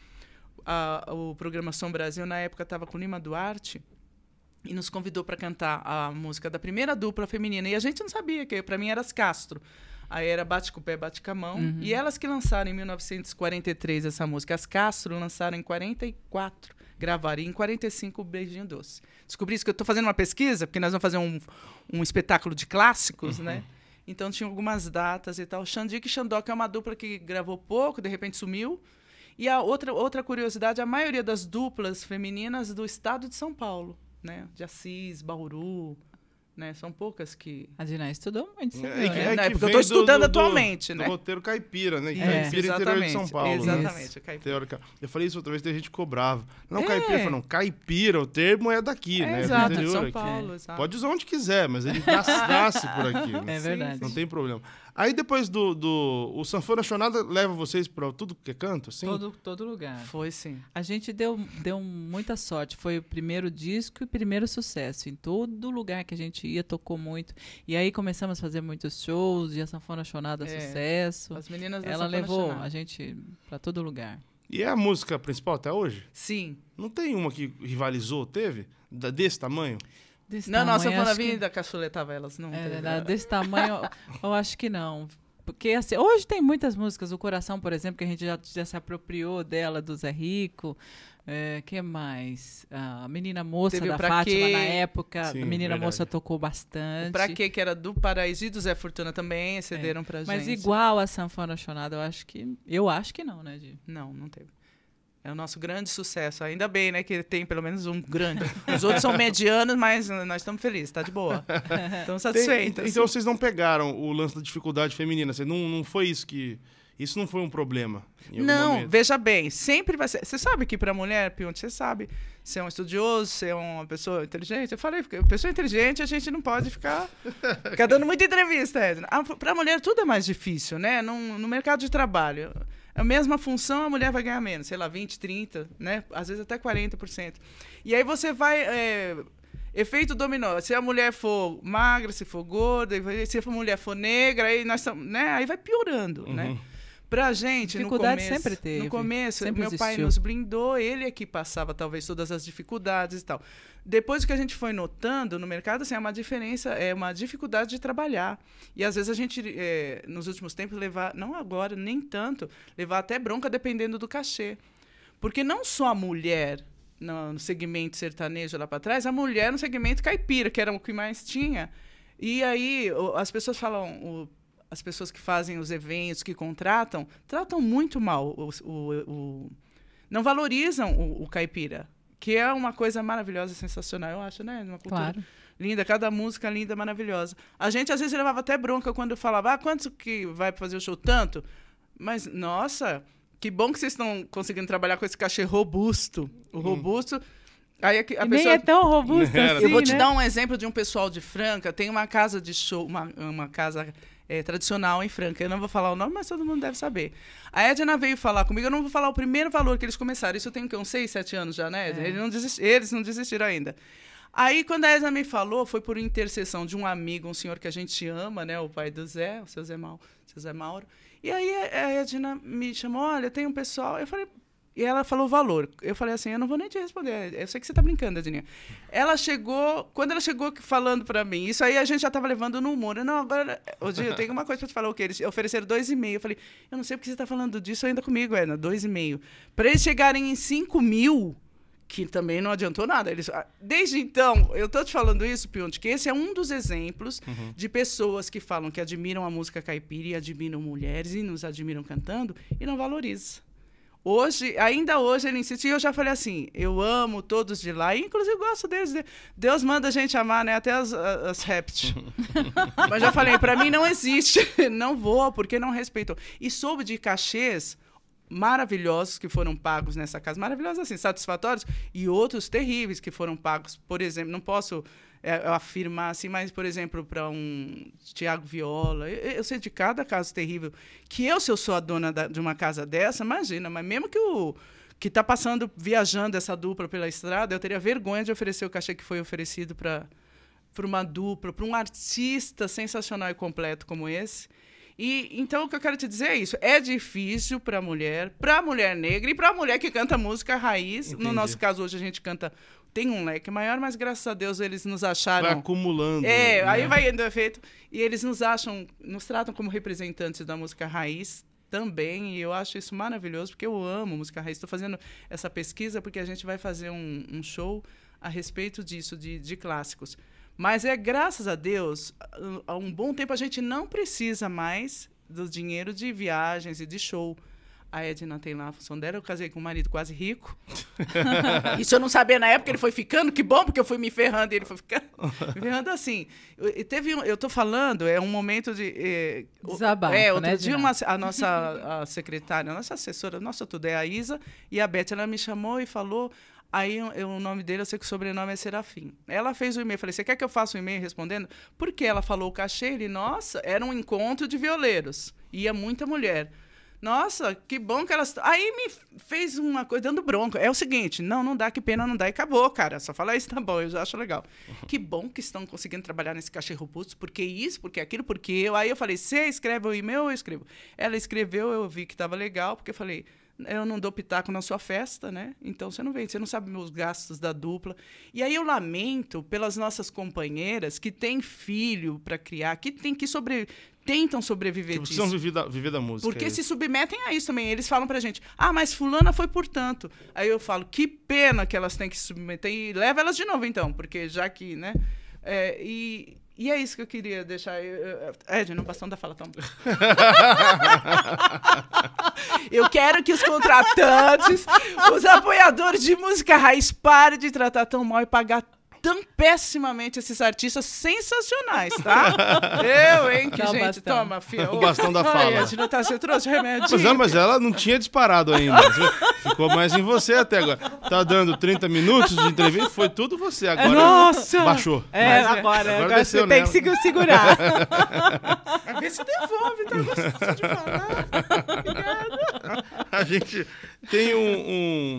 A, o Programação Brasil, na época, estava com Lima Duarte e nos convidou para cantar a música da primeira dupla feminina. E a gente não sabia, que para mim era as Castro. Aí era Bate com o Pé, Bate com a Mão. Uhum. E elas que lançaram em 1943 essa música. As Castro lançaram em 44 gravaria em 45 Beijinho Doce. Descobri isso que eu estou fazendo uma pesquisa, porque nós vamos fazer um, um espetáculo de clássicos, né? uhum. né? Então tinha algumas datas e tal. Xandique e Xandoc é uma dupla que gravou pouco, de repente sumiu. E a outra, outra curiosidade, a maioria das duplas femininas do estado de São Paulo, né? De Assis, Bauru, né? São poucas que. A Dinah estudou muito, é, né? é, é, é, é é porque eu estou estudando do, atualmente, do, né? Do roteiro caipira, né? Caipira interior de São Paulo. Né? Exatamente, né? caipira. Teórica. Eu falei isso outra vez, tem gente que cobrava. Não, é. caipira, eu falei, não, caipira, o termo é daqui, né? Exato, do interior, São Paulo, sabe Pode usar onde quiser, mas ele nasce, por aqui. Né? É verdade. Não tem problema. Aí depois do, do o Sanfona Chonada leva vocês para tudo que é canto, assim? Todo, todo lugar. Foi sim. A gente deu, deu muita sorte. Foi o primeiro disco e o primeiro sucesso. Em todo lugar que a gente ia, tocou muito. E aí começamos a fazer muitos shows e a Sanfona Chonada é, sucesso. As meninas da Ela Sanfona levou Chonada. a gente para todo lugar. E é a música principal até hoje? Sim. Não tem uma que rivalizou, teve? Desse tamanho? Sim. Desse não, tamanho, nossa, eu falava que... da cachuletava elas, não. É, era, desse tamanho, eu, eu acho que não. Porque assim, hoje tem muitas músicas, o Coração, por exemplo, que a gente já, já se apropriou dela, do Zé Rico. É, que mais? A Menina Moça Teve da Fátima, na época, Sim, a Menina verdade. Moça tocou bastante. pra Quê, que era do Paraíso e do Zé Fortuna também, é, cederam é. pra gente. Mas igual a Sanfona Chonada, eu acho que... Eu acho que não, né, Di? Não, não teve. É o nosso grande sucesso. Ainda bem, né? Que tem pelo menos um grande. Os outros são medianos, mas nós estamos felizes, tá de boa. Estamos satisfeitos. Tem, então, então vocês não pegaram o lance da dificuldade feminina. Assim, não, não foi isso que. Isso não foi um problema. Não, momento. veja bem, sempre vai ser. Você sabe que para mulher, Pionte, você sabe, ser um estudioso, ser uma pessoa inteligente. Eu falei, pessoa inteligente, a gente não pode ficar, ficar dando muita entrevista, Edna. Ah, para mulher, tudo é mais difícil, né? no mercado de trabalho a mesma função, a mulher vai ganhar menos, sei lá, 20, 30, né? Às vezes até 40%. E aí você vai. É, efeito dominó. Se a mulher for magra, se for gorda, se a mulher for negra, aí nós Né? Aí vai piorando, uhum. né? Pra gente, dificuldade no começo, sempre teve. No começo, sempre meu existiu. pai nos blindou, ele é que passava talvez todas as dificuldades e tal depois o que a gente foi notando no mercado, assim, é uma diferença, é uma dificuldade de trabalhar. E às vezes a gente, é, nos últimos tempos, levar, não agora, nem tanto, levar até bronca dependendo do cachê. Porque não só a mulher no, no segmento sertanejo lá para trás, a mulher no segmento caipira, que era o que mais tinha. E aí o, as pessoas falam, o, as pessoas que fazem os eventos, que contratam, tratam muito mal o, o não valorizam o, o caipira que é uma coisa maravilhosa, sensacional, eu acho, né? Uma cultura claro. linda, cada música linda, maravilhosa. A gente às vezes levava até bronca quando falava, ah, quanto que vai fazer o show? Tanto. Mas, nossa, que bom que vocês estão conseguindo trabalhar com esse cachê robusto. O robusto. Hum Aí a, pessoa... Nem é tão robusta assim, Eu vou assim, te né? dar um exemplo de um pessoal de Franca. Tem uma casa de show, uma, uma casa é, tradicional em Franca. Eu não vou falar o nome, mas todo mundo deve saber. A Edna veio falar comigo. Eu não vou falar o primeiro valor que eles começaram. Isso tem uns 6, 7 anos já, né? É. Eles, não desist... eles não desistiram ainda. Aí, quando a Edna me falou, foi por intercessão de um amigo, um senhor que a gente ama, né? O pai do Zé, o seu Zé, Mau, seu Zé Mauro. E aí a Edna me chamou, olha, tem um pessoal. Eu falei, e ela falou o valor. Eu falei assim, eu não vou nem te responder. Eu sei que você tá brincando, Adininha. Ela chegou, quando ela chegou falando para mim, isso aí a gente já tava levando no humor. Eu, não, agora, hoje eu tenho uma coisa para te falar, o que Eles ofereceram dois e meio. Eu falei, eu não sei porque você tá falando disso ainda comigo, Edna, dois e meio. Pra eles chegarem em cinco mil, que também não adiantou nada. Eles, ah, desde então, eu tô te falando isso, Pionte, que esse é um dos exemplos uhum. de pessoas que falam que admiram a música caipira e admiram mulheres e nos admiram cantando e não valorizam. Hoje, ainda hoje ele insiste. E eu já falei assim: eu amo todos de lá, e inclusive gosto deles. Deus manda a gente amar, né? Até as, as répteis. Mas já falei: para mim não existe. Não vou, porque não respeitou. E soube de cachês maravilhosos que foram pagos nessa casa. Maravilhosos, assim, satisfatórios. E outros terríveis que foram pagos. Por exemplo, não posso é, afirmar assim, mas, por exemplo, para um Tiago Viola, eu, eu, sei de cada caso terrível, que eu, se eu sou a dona da, de uma casa dessa, imagina, mas mesmo que o que está passando, viajando essa dupla pela estrada, eu teria vergonha de oferecer o cachê que foi oferecido para para uma dupla, para um artista sensacional e completo como esse. E então o que eu quero te dizer é isso: é difícil para a mulher, para a mulher negra e para a mulher que canta música raiz. Entendi. No nosso caso hoje a gente canta tem um leque maior, mas graças a Deus eles nos acharam. Vai acumulando. É, né? aí vai indo efeito. E eles nos acham, nos tratam como representantes da música raiz também, e eu acho isso maravilhoso, porque eu amo música raiz. Estou fazendo essa pesquisa porque a gente vai fazer um, um show a respeito disso, de, de clássicos. Mas é graças a Deus, há um bom tempo a gente não precisa mais do dinheiro de viagens e de show. A Edna tem lá a função dela. Eu casei com um marido quase rico. Isso eu não sabia na época, ele foi ficando. Que bom, porque eu fui me ferrando e ele foi ficando. Me ferrando assim. E teve um, eu estou falando, é um momento de. É, Desabafo, é, outro né, dia uma, a nossa a secretária, a nossa assessora, nossa tudo é a Isa, e a Beth, ela me chamou e falou. Aí eu, o nome dele, eu sei que o sobrenome é Serafim. Ela fez o e-mail. Falei, você quer que eu faça o um e-mail respondendo? Porque ela falou o cachê, ele, nossa, era um encontro de violeiros. Ia muita mulher. Nossa, que bom que elas. Aí me fez uma coisa dando bronca. É o seguinte: não, não dá, que pena, não dá, e acabou, cara. Só falar isso, tá bom, eu já acho legal. Uhum. Que bom que estão conseguindo trabalhar nesse cachê robusto, porque isso, porque aquilo, porque eu. Aí eu falei: você escreve o e-mail, eu escrevo. Ela escreveu, eu vi que estava legal, porque eu falei eu não dou pitaco na sua festa, né? Então você não vem, você não sabe meus gastos da dupla. E aí eu lamento pelas nossas companheiras que têm filho para criar, que tem que sobre, tentam sobreviver que precisam disso. Precisam viver da, viver da música. Porque é se submetem a isso também. Eles falam pra gente, ah, mas fulana foi por tanto. Aí eu falo, que pena que elas têm que se submeter. E leva elas de novo, então, porque já que, né? É, e, e é isso que eu queria deixar. Ed, não bastão da fala tão. Tá eu quero que os contratantes, os apoiadores de música raiz parem de tratar tão mal e pagar tão pessimamente esses artistas sensacionais, tá? Eu, hein, que gente, bastão. toma, filho. O bastão da fala. Ai, não tá, você trouxe remédio. Mas, não, mas ela não tinha disparado ainda. Ficou mais em você até agora. Tá dando 30 minutos de entrevista, foi tudo você. Agora Nossa. baixou. É, mas, agora, agora, agora desceu, você né? tem que segurar. Vê se devolve, tá gostoso de falar. Obrigada. a gente tem um,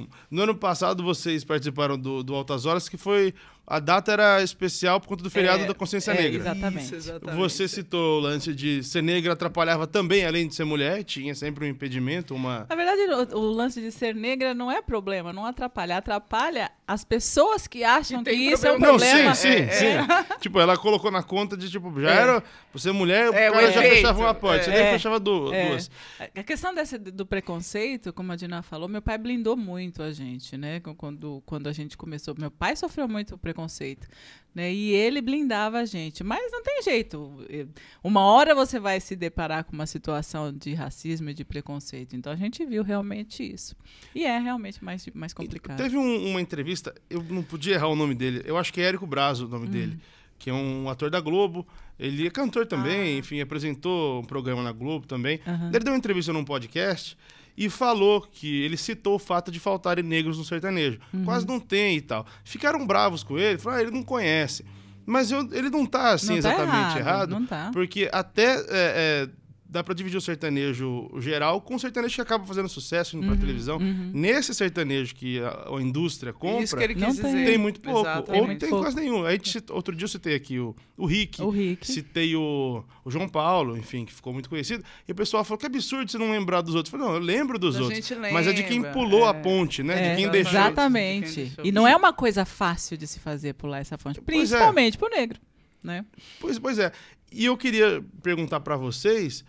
um, No ano passado vocês participaram do, do Altas Horas, que foi. A data era especial por conta do feriado é, da consciência é, negra. Exatamente. Isso, exatamente. Você citou o lance de ser negra atrapalhava também, além de ser mulher, tinha sempre um impedimento, uma. Na verdade, o, o lance de ser negra não é problema, não atrapalha. Atrapalha as pessoas que acham que, isso é um problema. Não, sim, sim, é, sim. tipo, ela colocou na conta de, tipo, já é. era. Por ser mulher, o é, cara já fechava uma porta, você nem é. fechava duas. A questão desse, do preconceito, como a Dina falou, meu pai blindou muito a gente, né? Quando, quando a gente começou. Meu pai sofreu muito preconceito, né? E ele blindava a gente. Mas não tem jeito. Uma hora você vai se deparar com uma situação de racismo e de preconceito. Então a gente viu realmente isso. E é realmente mais, mais complicado. Teve um, uma entrevista, eu não podia errar o nome dele. Eu acho que é Érico Brazo o nome hum. dele, que é um ator da Globo. Ele é cantor também, ah. enfim, apresentou um programa na Globo também. Uhum. Ele deu uma entrevista num podcast e falou que ele citou o fato de faltarem negros no sertanejo. Uhum. Quase não tem e tal. Ficaram bravos com ele, falaram, ah, ele não conhece. Mas eu, ele não está assim não tá exatamente errado, errado tá. porque até é, é, dá para dividir o sertanejo geral com o sertanejo que acaba fazendo sucesso indo uhum, para televisão. Uhum. Nesse sertanejo que a, a, indústria compra, Isso que ele quis tem. dizer. tem muito pouco. Exato, ou não tem pouco. quase nenhum. gente outro dia eu citei aqui o, o, Rick, o Rick, citei o, o, João Paulo, enfim, que ficou muito conhecido. E o pessoal falou que absurdo você não lembrar dos outros. Eu falei, não, eu lembro dos da outros. Lembra, mas é de quem pulou é. a ponte, né? É, de quem deixou. Exatamente. De quem deixou. E não é uma coisa fácil de se fazer pular essa ponte, é. principalmente é. pro negro. Né? Pois, pois é. E eu queria perguntar para vocês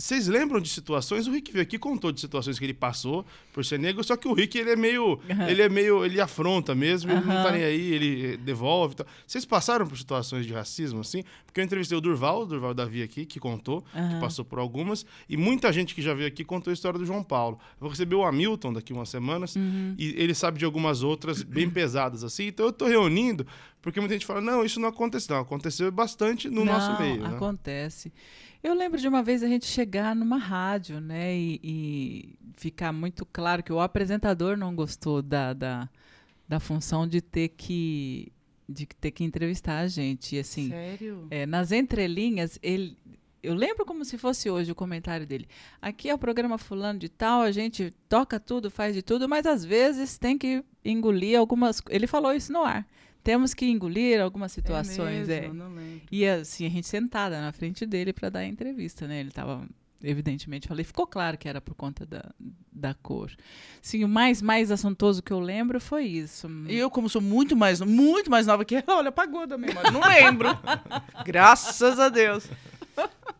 vocês lembram de situações? O Rick veio aqui contou de situações que ele passou por ser negro, só que o Rick ele é meio. Uhum. Ele é meio. ele afronta mesmo, uhum. ele não tá nem aí, ele devolve. Tá. Vocês passaram por situações de racismo, assim? Porque eu entrevistei o Durval, o Durval Davi aqui, que contou, uhum. que passou por algumas, e muita gente que já veio aqui contou a história do João Paulo. Eu vou receber o Hamilton daqui umas semanas, uhum. e ele sabe de algumas outras bem pesadas, assim. Então eu tô reunindo, porque muita gente fala: não, isso não aconteceu. Não, aconteceu bastante no não, nosso meio. Né? Acontece. Né? Eu lembro de uma vez a gente chegar numa rádio, né, e, e ficar muito claro que o apresentador não gostou da, da, da função de ter que de ter que entrevistar a gente. E, assim, Sério? É, nas entrelinhas, ele, eu lembro como se fosse hoje o comentário dele. Aqui é o programa fulano de tal, a gente toca tudo, faz de tudo, mas às vezes tem que engolir algumas. Ele falou isso no ar temos que engolir algumas é situações. É, mesmo, é. E assim, a gente sentada na frente dele para dar a entrevista, né? Ele estava evidentemente falei ficou claro que era por conta da, da cor sim o mais mais assuntoso que eu lembro foi isso eu como sou muito mais muito mais nova que ela olha apagou da memória não lembro graças a Deus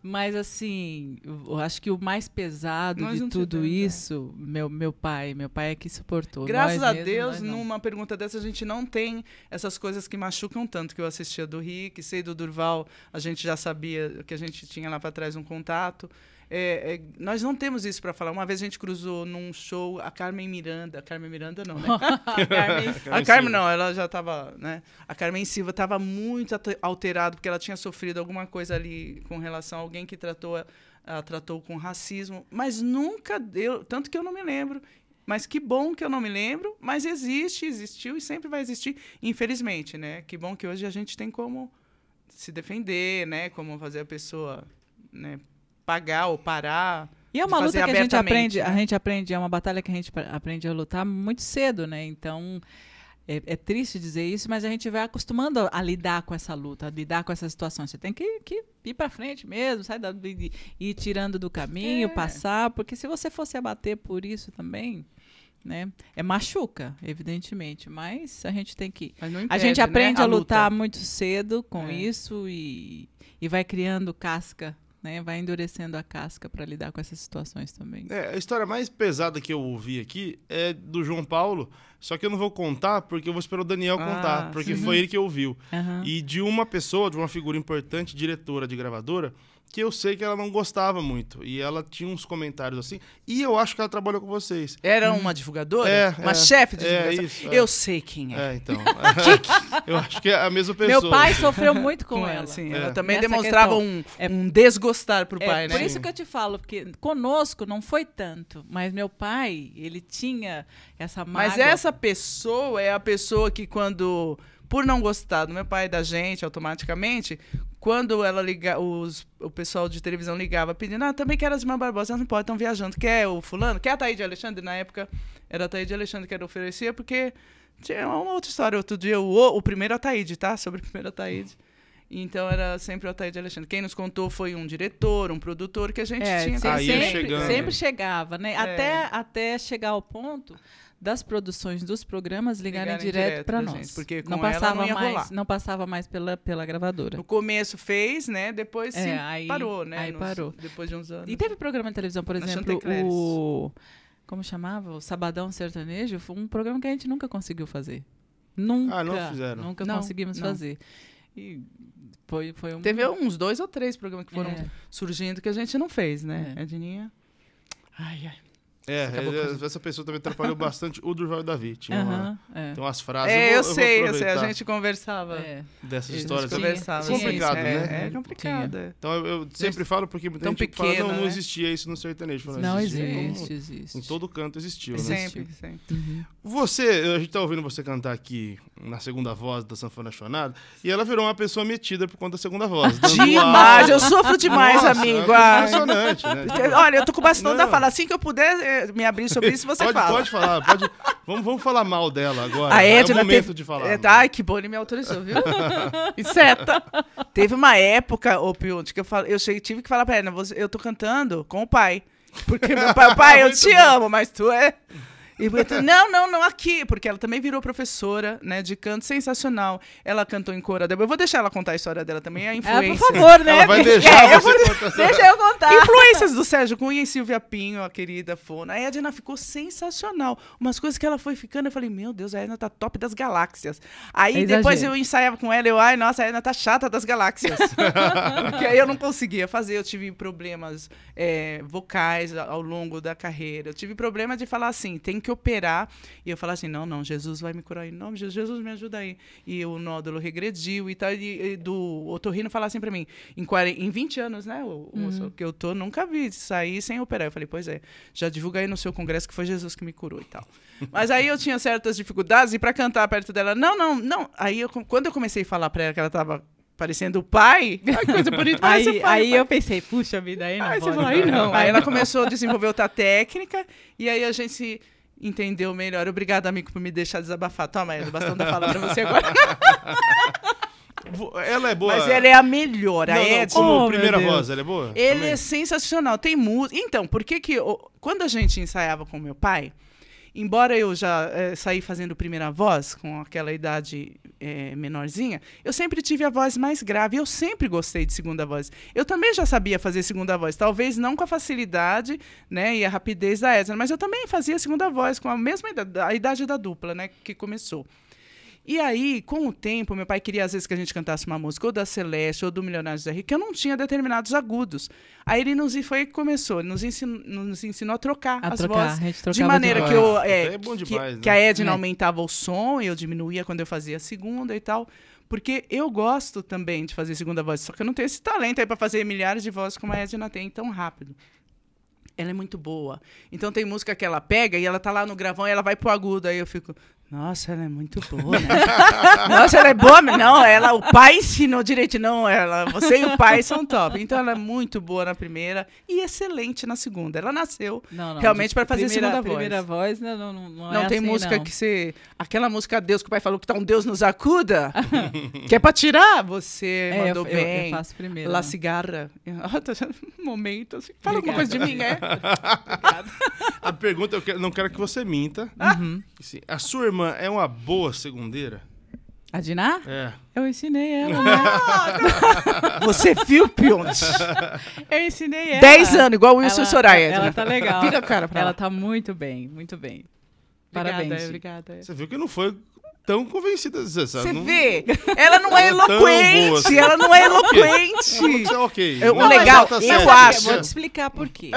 mas assim, eu acho que o mais pesado nós de tudo é. isso, meu, meu pai, meu pai é que suportou. Graças nós a mesmo, Deus, numa pergunta dessa, a gente não tem essas coisas que machucam tanto que eu assistia do Rick, sei do Durval, a gente já sabia que a gente tinha lá para trás um contato. É, é, nós não temos isso para falar. Uma vez a gente cruzou num show a Carmen Miranda. A Carmen Miranda não, né? a, Carmen, a Carmen não, ela já estava, né? A Carmen Silva estava muito alterada porque ela tinha sofrido alguma coisa ali com relação a alguém que tratou a tratou com racismo, mas nunca deu, tanto que eu não me lembro. Mas que bom que eu não me lembro, mas existe, existiu e sempre vai existir, infelizmente, né? Que bom que hoje a gente tem como se defender, né? Como fazer a pessoa né, pagar ou parar. E é uma luta que a gente aprende, né? a gente aprende, é uma batalha que a gente aprende a lutar muito cedo, né? Então, é, é, triste dizer isso, mas a gente vai acostumando a, a, lidar com essa luta, a lidar com essa situação. Você tem que, que ir para frente mesmo, sai da, ir, ir tirando do caminho, é. passar, porque se você fosse abater por isso também, né? É machuca, evidentemente, mas a gente tem que. Impede, a gente né, aprende né? a, a lutar muito cedo com é. isso e, e vai criando casca né? Vai endurecendo a casca para lidar com essas situações também. É, a história mais pesada que eu ouvi aqui é do João Paulo, só que eu não vou contar porque eu vou esperar o Daniel ah, contar, porque sim. foi ele que ouviu. Uhum. E de uma pessoa, de uma figura importante, diretora de gravadora, que eu sei que ela não gostava muito. E ela tinha uns comentários assim. E eu acho que ela trabalhou com vocês. Era hum. uma divulgadora? É, uma é, chefe de é, divulgação? É isso, eu sei quem é. É, então. eu acho que é a mesma pessoa. Meu pai sofreu muito com, com ela. Sim, ela é. também Nessa demonstrava um, um desgostar pro é, pai, né? Por isso que eu te falo, porque conosco não foi tanto. Mas meu pai, ele tinha essa mágoa. Mas essa pessoa é a pessoa que quando por não gostar do meu pai da gente automaticamente, quando ela liga, os, o pessoal de televisão ligava pedindo, ah, também quero as irmãs Barbosa, elas não podem, estão viajando, quer o fulano, quer a Taíde Alexandre, na época era a Thaís Alexandre que era oferecia, porque tinha uma outra história, outro dia, o, o primeiro é Ataíde, tá? Sobre o primeiro é Ataíde. Então era sempre o Ataíde Alexandre. Quem nos contou foi um diretor, um produtor que a gente é, tinha. Sempre, sempre, sempre, é. chegava, né? É. Até, até chegar ao ponto das produções dos programas ligarem, ligarem direto, direto para nós. Gente, porque não passava não mais, rolar. não passava mais pela, pela gravadora. No começo fez, né? Depois é, sim, aí, parou, né? Aí Nos, parou. Depois de uns anos. E teve programa de televisão, por exemplo, o como chamava? O Sabadão Sertanejo, foi um programa que a gente nunca conseguiu fazer. Nunca. Ah, não fizeram. Nunca não, conseguimos não. fazer. E foi, foi um... Teve uns dois ou três programas que foram é. surgindo que a gente não fez, né? É. Edninha. Ai, ai. É, é, é essa pessoa também atrapalhou bastante o Durval e o Davi. Tinha uhum, uma, é. Tem umas frases. É, eu, eu sei, eu sei. A gente conversava. É. Dessas histórias. Conversava. É complicado, né? É, é complicado. Então eu, eu sempre falo porque muita Tão gente pequena, fala, não, né? não existia isso no sertanejo. Falo, não existia, existe, existe. Em todo canto existiu, né? Sempre, sempre. Uhum. Você, a gente tá ouvindo você cantar aqui na segunda voz da Sanfona Chonada, e ela virou uma pessoa metida por conta da segunda voz. demais! Eu sofro demais, Nossa, amigo. É impressionante, né? Olha, eu tô com bastante a falar. Assim que eu puder me abrir sobre isso, você pode, fala. Pode falar, pode. Vamos, vamos falar mal dela agora. A ah, Edna é, é o momento teve... de falar. É, ai, que Boni me autorizou, viu? e seta. Teve uma época, ô Piunt, que eu, fal... eu cheguei, tive que falar pra Edna, eu tô cantando com o pai. Porque meu pai, pai eu te bom. amo, mas tu é. E, tá- não, não, não aqui, porque ela também virou professora, né, de canto sensacional. Ela cantou em coro. Eu vou deixar ela contar a história dela também, a influência. Ah, por favor, né? Ela vai é, deixar é, você eu Deixa eu contar. Influências do Sérgio Cunha e Silvia Pinho, a querida Fona. A Edna ficou sensacional. Umas coisas que ela foi ficando, eu falei, meu Deus, a Edna tá top das galáxias. Aí é depois eu ensaiava com ela, eu, ai, nossa, a Edna tá chata das galáxias. porque aí eu não conseguia fazer, eu tive problemas é, vocais ao longo da carreira. Eu tive problema de falar assim, tem que que operar. E eu falava assim: não, não, Jesus vai me curar em nome de Jesus, Jesus me ajuda aí. E o nódulo regrediu e tal. E, e do otorrino falar assim para mim: em, 40, em 20 anos, né, o, uhum. que eu tô, nunca vi sair sem operar. Eu falei: pois é, já divulga aí no seu congresso que foi Jesus que me curou e tal. Mas aí eu tinha certas dificuldades e para cantar perto dela, não, não, não. Aí eu, quando eu comecei a falar para ela que ela tava parecendo o pai. Ai, coisa bonita, aí, pai, aí pai. eu pensei, puxa vida, aí não. Aí, falou, aí não. Aí ela começou a desenvolver outra técnica, e aí a gente entendeu melhor. obrigada amigo, por me deixar desabafar. Toma, eu bastão da fala pra você agora. Ela é boa. Mas ela é a melhor. Não, a Ed... Como oh, primeira voz, ela é boa? Ele Também. é sensacional. Tem música. Então, por que que. Eu... Quando a gente ensaiava com meu pai, embora eu já é, saí fazendo primeira voz, com aquela idade é, menorzinha, eu sempre tive a voz mais grave. Eu sempre gostei de segunda voz. Eu também já sabia fazer segunda voz, talvez não com a facilidade né, e a rapidez da Ezra, mas eu também fazia segunda voz com a mesma idade, a idade da dupla né, que começou. E aí, com o tempo, meu pai queria às vezes que a gente cantasse uma música ou da Celeste ou do Milionários da Rica, eu não tinha determinados agudos. Aí ele nos foi que começou, ele nos ensinou, nos ensinou a trocar a as trocar, vozes. A de maneira é, é demais. que eu é, é demais, que, né? que, a Edna é. aumentava o som, e eu diminuía quando eu fazia a segunda e tal. Porque eu gosto também de fazer segunda voz, só que eu não tenho esse talento aí para fazer milhares de vozes como a Edna tem tão rápido ela é muito boa. Então tem música que ela pega e ela tá lá no gravão e ela vai pro agudo. Aí eu fico. Nossa, ela é muito boa, né? Nossa, ela é boa. Não, ela, o pai ensinou direito. Não, ela, você e o pai são top. Então ela é muito boa na primeira e excelente na segunda. Ela nasceu não, não, realmente para fazer primeira, segunda voz. Primeira voz, né? Não, não, não, é não é tem assim, música não. que você. Aquela música Deus que o pai falou que tá um Deus nos acuda. que é pra tirar. Você é, mandou eu, bem. Né? Eu, eu faço primeiro. La cigarra. um momento. Assim. Fala Obrigada. alguma coisa de mim, é? Obrigada. A pergunta, eu quero, não quero que você minta. Uhum. Assim, a sua irmã Irmã, é uma boa segundeira? A Diná? É. Eu ensinei ela. Né? Você viu, Pionte? Eu ensinei ela. Dez anos, igual o Wilson ela, Soraya. Ela, tá legal. Vira a cara pra ela. Ela tá muito bem, muito bem. Parabéns. Obrigada, obrigada. Você viu que não foi tão convencida. Você, você não... vê? Ela não é assim. eloquente. Ela não é eloquente. É ok. É o legal, tá eu acho. Vou te explicar por quê.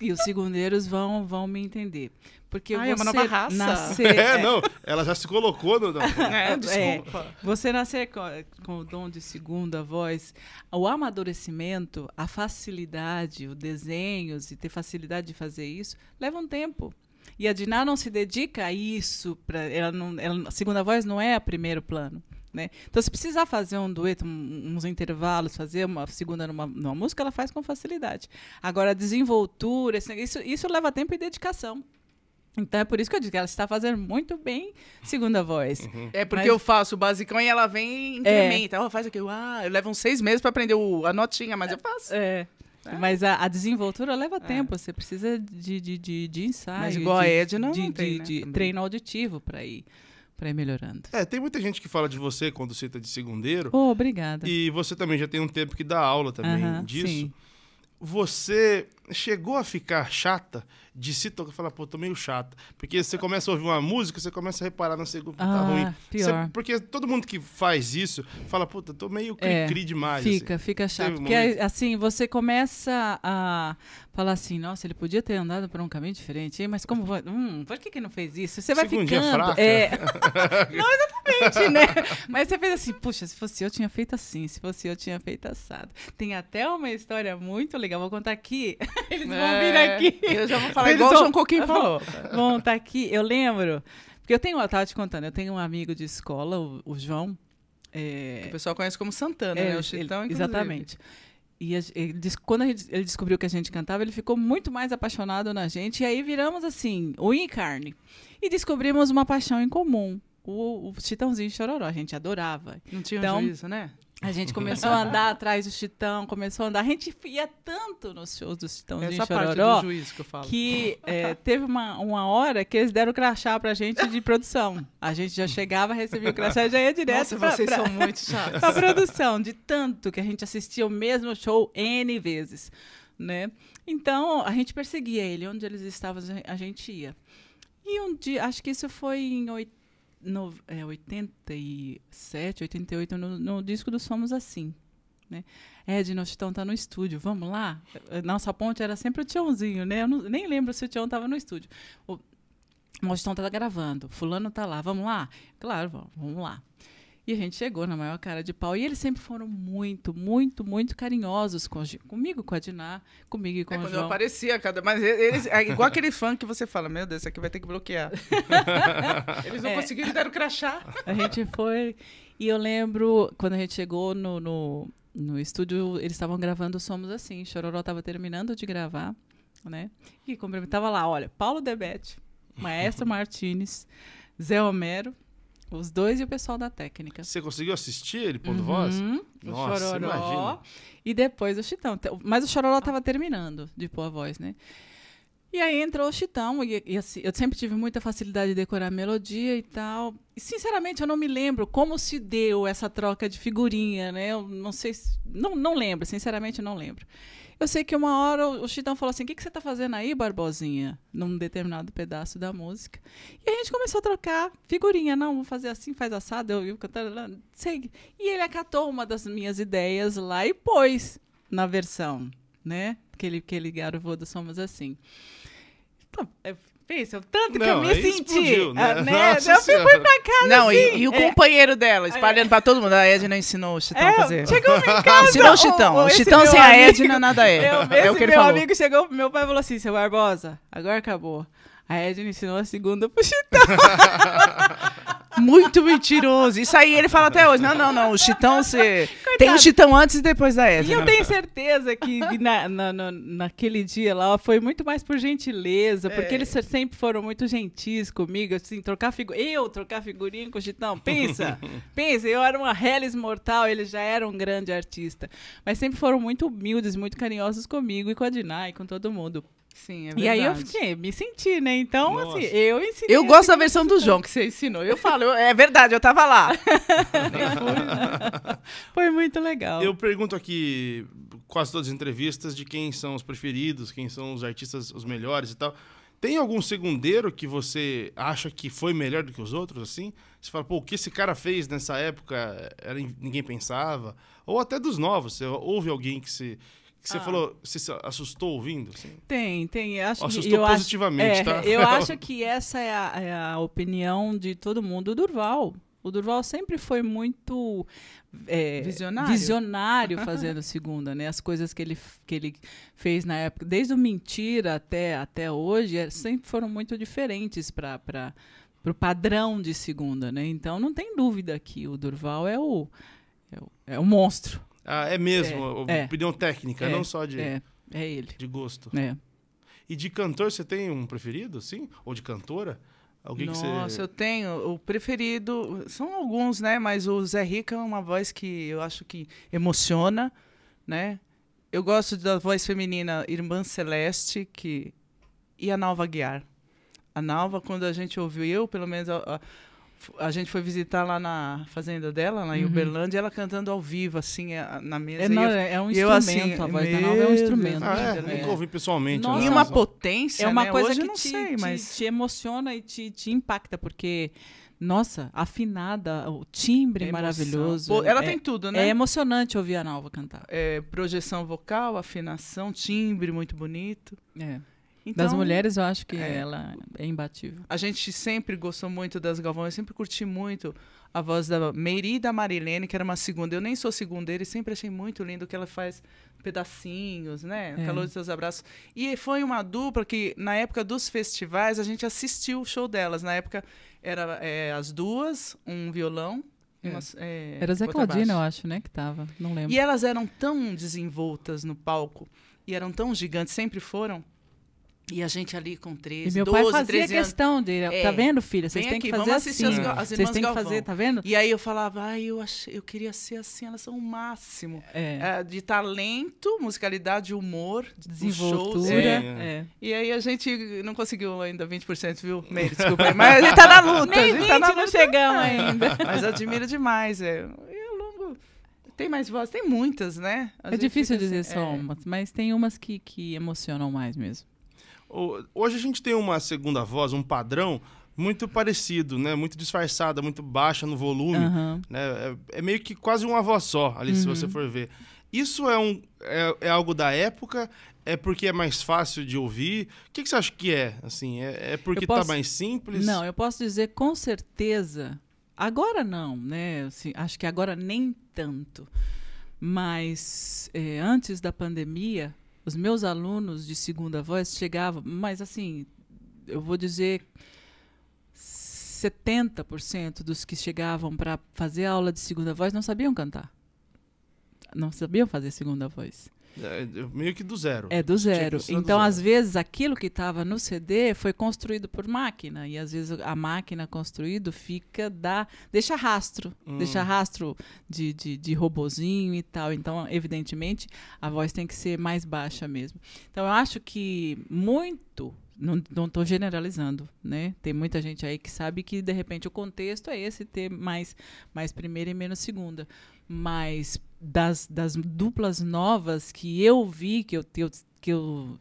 E os segundeiros vão, vão me entender. Porque ah, você é uma nova raça. Nascer, é, é, não, ela já se colocou no. é, É, você nascer com, com, o dom de segunda voz, o amadurecimento, a facilidade, o desenho, e ter facilidade de fazer isso, leva um tempo. E a Diná não se dedica a isso, pra, ela não, ela, a segunda voz não é a primeiro plano. Né? Então, se precisar fazer um dueto, um, uns intervalos, fazer uma segunda numa, numa música, ela faz com facilidade. Agora, a desenvoltura, isso, isso leva tempo e dedicação. Então é por isso que eu digo que ela está fazendo muito bem segunda voz. Uhum. É porque Mas... eu faço o basicão e ela vem e é. incrementa. É. Oh, faz aqui, ah, eu levo uns seis meses para aprender o, a notinha, mas é. eu faço. É. É. Mas a, a, desenvoltura leva é. tempo, você precisa de, de, de, de ensaio. Mas igual de, a Edna, de, não tem, de, né? treino auditivo para ir para ir melhorando. É, tem muita gente que fala de você quando cita de segundeiro. Oh, obrigada. E você também já tem um tempo que dá aula também uh -huh, disso. Sim. Você chegou a ficar chata de se tocar falar, pô, tô meio chata. Porque você começa a ouvir uma música, você começa a reparar sei o que tá ah, ruim. Pior. Você, porque todo mundo que faz isso fala, puta, tô meio é, cri-cri é, demais. Fica, assim. fica chato. Teve porque momento... assim, você começa a falar assim, nossa, ele podia ter andado por um caminho diferente, mas como hum, por que, que não fez isso? Você vai Segundinha ficando. Fraca. É... não exatamente, né? Mas você fez assim, puxa, se fosse eu tinha feito assim, se fosse eu tinha feito assado. Tem até uma história muito legal, vou contar aqui. Eles é, vão vir é. aqui. Eu já vou falar Eles igual o João Coquinho falou. Vão estar tá aqui. Eu lembro, porque eu tenho, eu estava te contando, eu tenho um amigo de escola, o, o João. É, que o pessoal conhece como Santana, é, né? O Chitão, ele, Exatamente. E a, ele, quando a gente, ele descobriu que a gente cantava, ele ficou muito mais apaixonado na gente. E aí viramos, assim, o em carne. E descobrimos uma paixão em comum. O, o Chitãozinho Chororó, a gente adorava. Não tinha então, um juízo, né? A gente começou a andar atrás do Chitão, começou a andar. A gente ia tanto nos shows dos Chitão Essa Chororó, parte do juiz que eu falo. Que é, teve uma, uma hora que eles deram crachá pra gente de produção. A gente já chegava, recebia o crachá e já ia direto Nossa, pra, vocês pra, são muito chatos. pra produção, de tanto que a gente assistia o mesmo show N vezes, né? Então, a gente perseguia ele. Onde eles estavam, a gente ia. E um dia, acho que isso foi em 80, no, é, 87, 88, no, no disco do Somos Assim. Né? Ed, nós estamos tá no estúdio, vamos lá? Nossa ponte era sempre o Tiãozinho, né? Eu não, nem lembro se o Tião estava no estúdio. O Mostão está tá gravando, fulano está lá, vamos lá? Claro, vamos, vamos lá. E a gente chegou na maior cara de pau. E eles sempre foram muito, muito, muito carinhosos com, comigo, com a Diná, comigo e com é, o quando João. eu aparecia, cada... mas eles... É igual aquele fã que você fala, meu Deus, esse aqui vai ter que bloquear. eles não é. conseguiram dar o crachá. A gente foi... E eu lembro, quando a gente chegou no, no, no estúdio, eles estavam gravando Somos Assim. Chororó estava terminando de gravar, né? E cumprimentava lá, olha, Paulo Debete, Maestro Martinez, Zé Homero os dois e o pessoal da técnica. Você conseguiu assistir ele pondo uhum, voz? Nossa, o Chororó. Imagina. E depois o Chitão. Mas o Chororó estava terminando de pôr a voz, né? E aí entrou o Chitão, e, e assim, eu sempre tive muita facilidade de decorar melodia e tal. E, sinceramente, eu não me lembro como se deu essa troca de figurinha, né? Eu não sei, se, não, não lembro, sinceramente, não lembro. Eu sei que uma hora o Chitão falou assim: o que, que você está fazendo aí, Barbosinha? Num determinado pedaço da música. E a gente começou a trocar figurinha. Não, vou fazer assim, faz assado, eu, eu cantando. Sei. E ele acatou uma das minhas ideias lá e pôs na versão, né? Que ele, que ele garovou do Somos Assim. Então, eu Pensa, o tanto não, que eu me senti. Explodiu, né? Ah, né? Eu fui pra casa. Não, assim, e, e, o é, companheiro dela, é. espalhando é. pra todo mundo. A Edna ensinou o Chitão a é, fazer. Chegou em casa. Ah, ensinou o Chitão. O, o Chitão sem amigo, a Edna nada é. Eu, é o que ele meu falou. amigo chegou, meu pai falou assim: seu Barbosa, agora acabou. A Edna ensinou a segunda pro Chitão. Muito mentiroso. Isso aí ele fala até hoje. Não, não, não. O Chitão, você. Tem o Chitão antes e depois da Eva. E eu né? tenho certeza que na, na, na, naquele dia lá foi muito mais por gentileza, porque é. eles sempre foram muito gentis comigo, assim, trocar figurinha. Eu trocar figurinha com o Chitão. Pensa, pensa. Eu era uma reles mortal, ele já era um grande artista. Mas sempre foram muito humildes, muito carinhosos comigo e com a Dinah e com todo mundo. Sim, é verdade. E aí eu fiquei, me senti, né? Então, assim, Nossa. assim, eu ensinei. Eu gosto da versão do João que você ensinou. Eu falo, eu, é verdade, eu tava lá. Foi muito legal. Eu pergunto aqui, quase todas as entrevistas, de quem são os preferidos, quem são os artistas os melhores e tal. Tem algum segundeiro que você acha que foi melhor do que os outros, assim? Você fala, pô, o que esse cara fez nessa época era, ninguém pensava? Ou até dos novos, você ouve alguém que se que você ah. falou, você se assustou ouvindo? Assim? Tem, tem. Acho, assustou eu positivamente, acho, é, tá? Eu acho que essa é a, é a, opinião de todo mundo. O Durval. O Durval sempre foi muito é, visionário. visionário fazendo segunda, né? As coisas que ele, que ele fez na época, desde o Mentira até, até hoje, é, sempre foram muito diferentes para o padrão de segunda, né? Então não tem dúvida que o Durval é o, é o, é o monstro. Ah, é mesmo, é, é. opinião é, técnica, é, não só de, é, é ele. de gosto. É. E de cantor, você tem um preferido, sim? Ou de cantora? Alguém Nossa, que você... eu tenho. O preferido, são alguns, né? Mas o Zé Rica é uma voz que eu acho que emociona, né? Eu gosto da voz feminina Irmã Celeste que... e a Nalva Guiar. A Nalva, quando a gente ouviu, eu pelo menos... A, a a gente foi visitar lá na fazenda dela, lá em uhum. Uberlândia, ela cantando ao vivo, assim, na mesa. É, não, eu, é, é um assim, instrumento, assim, a voz da Nalva é um instrumento. Ah, é, Nunca é. ouvi pessoalmente. Nossa, né? e uma potência, É uma né? coisa Hoje que te, sei, mas... te, te, emociona e te, te impacta, porque... Nossa, afinada, o timbre é maravilhoso. Pô, ela é, tem tudo, né? É emocionante ouvir a Nalva cantar. É, projeção vocal, afinação, timbre muito bonito. É. Então, das mulheres, eu acho que é, ela é imbatível. A gente sempre gostou muito das Galvão, eu sempre curti muito a voz da Meiri e da Marilene, que era uma segunda. Eu nem sou segundeira e sempre achei muito lindo o que ela faz pedacinhos, né? O é. calor dos seus abraços. E foi uma dupla que, na época dos festivais, a gente assistiu o show delas. Na época, era é, as duas, um violão é. Umas, é, era Zé Claudina, eu acho, né, que tava, não lembro. E elas eram tão desenvoltas no palco e eram tão gigantes, sempre foram, e a gente ali com 13, e meu 12, pai fazia questão dele, é, tá vendo, filha? Vocês têm que fazer assim. As, as Vocês têm que fazer, tá vendo? E aí eu falava, ai, ah, eu, achei, eu queria ser assim, elas são o máximo. É. É, de talento, musicalidade, humor, desenvoltura. É. É. E aí a gente não conseguiu ainda 20%, viu? Meio, desculpa Mas a gente tá na luta. Nem a gente 20 tá na luta. não chegamos é. ainda. Mas admiro demais, é. Tem mais vozes? Tem muitas, né? A é difícil dizer assim, só umas, mas tem umas que, que emocionam mais mesmo. Hoje a gente tem uma segunda voz, um padrão muito parecido, né? Muito disfarçada, muito baixa no volume, uhum. né? É, é, meio que quase uma voz só, ali, uhum. se você uhum. for ver. Isso é, um, é, é, algo da época? É porque é mais fácil de ouvir? O que, que você acha que é? Assim, é, é porque está mais simples? Não, eu posso dizer com certeza. Agora não, né? Assim, acho que agora nem tanto. Mas é, antes da pandemia, os meus alunos de segunda voz chegavam, mas assim, eu vou dizer 70% dos que chegavam para fazer aula de segunda voz não sabiam cantar. Não sabiam fazer segunda voz. É, meio que do zero. É do zero. Então, do às vezes, aquilo que estava no CD foi construído por máquina. E às vezes a máquina construído fica da. deixa rastro. Hum. Deixa rastro de, de, de robozinho e tal. Então, evidentemente, a voz tem que ser mais baixa mesmo. Então, eu acho que muito não estou generalizando, né? Tem muita gente aí que sabe que de repente o contexto é esse ter mais mais primeira e menos segunda, mas das, das duplas novas que eu vi, que eu, que eu, que eu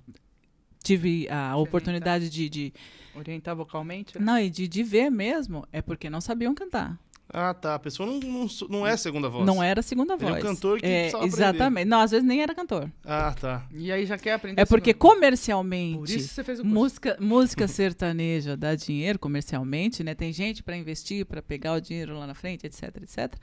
tive a de oportunidade orientar. de, de. Orientar vocalmente? Né? Não, e de, de ver mesmo, é porque não sabiam cantar. Ah, tá. A pessoa não, não, não é segunda voz. Não era segunda voz. Era é um cantor que é, Exatamente. Não, às vezes nem era cantor. Ah, tá. E aí já quer aprender. É porque segunda... comercialmente. Por isso você fez o curso. Música, música sertaneja dá dinheiro comercialmente, né? Tem gente para investir, para pegar o dinheiro lá na frente, etc, etc.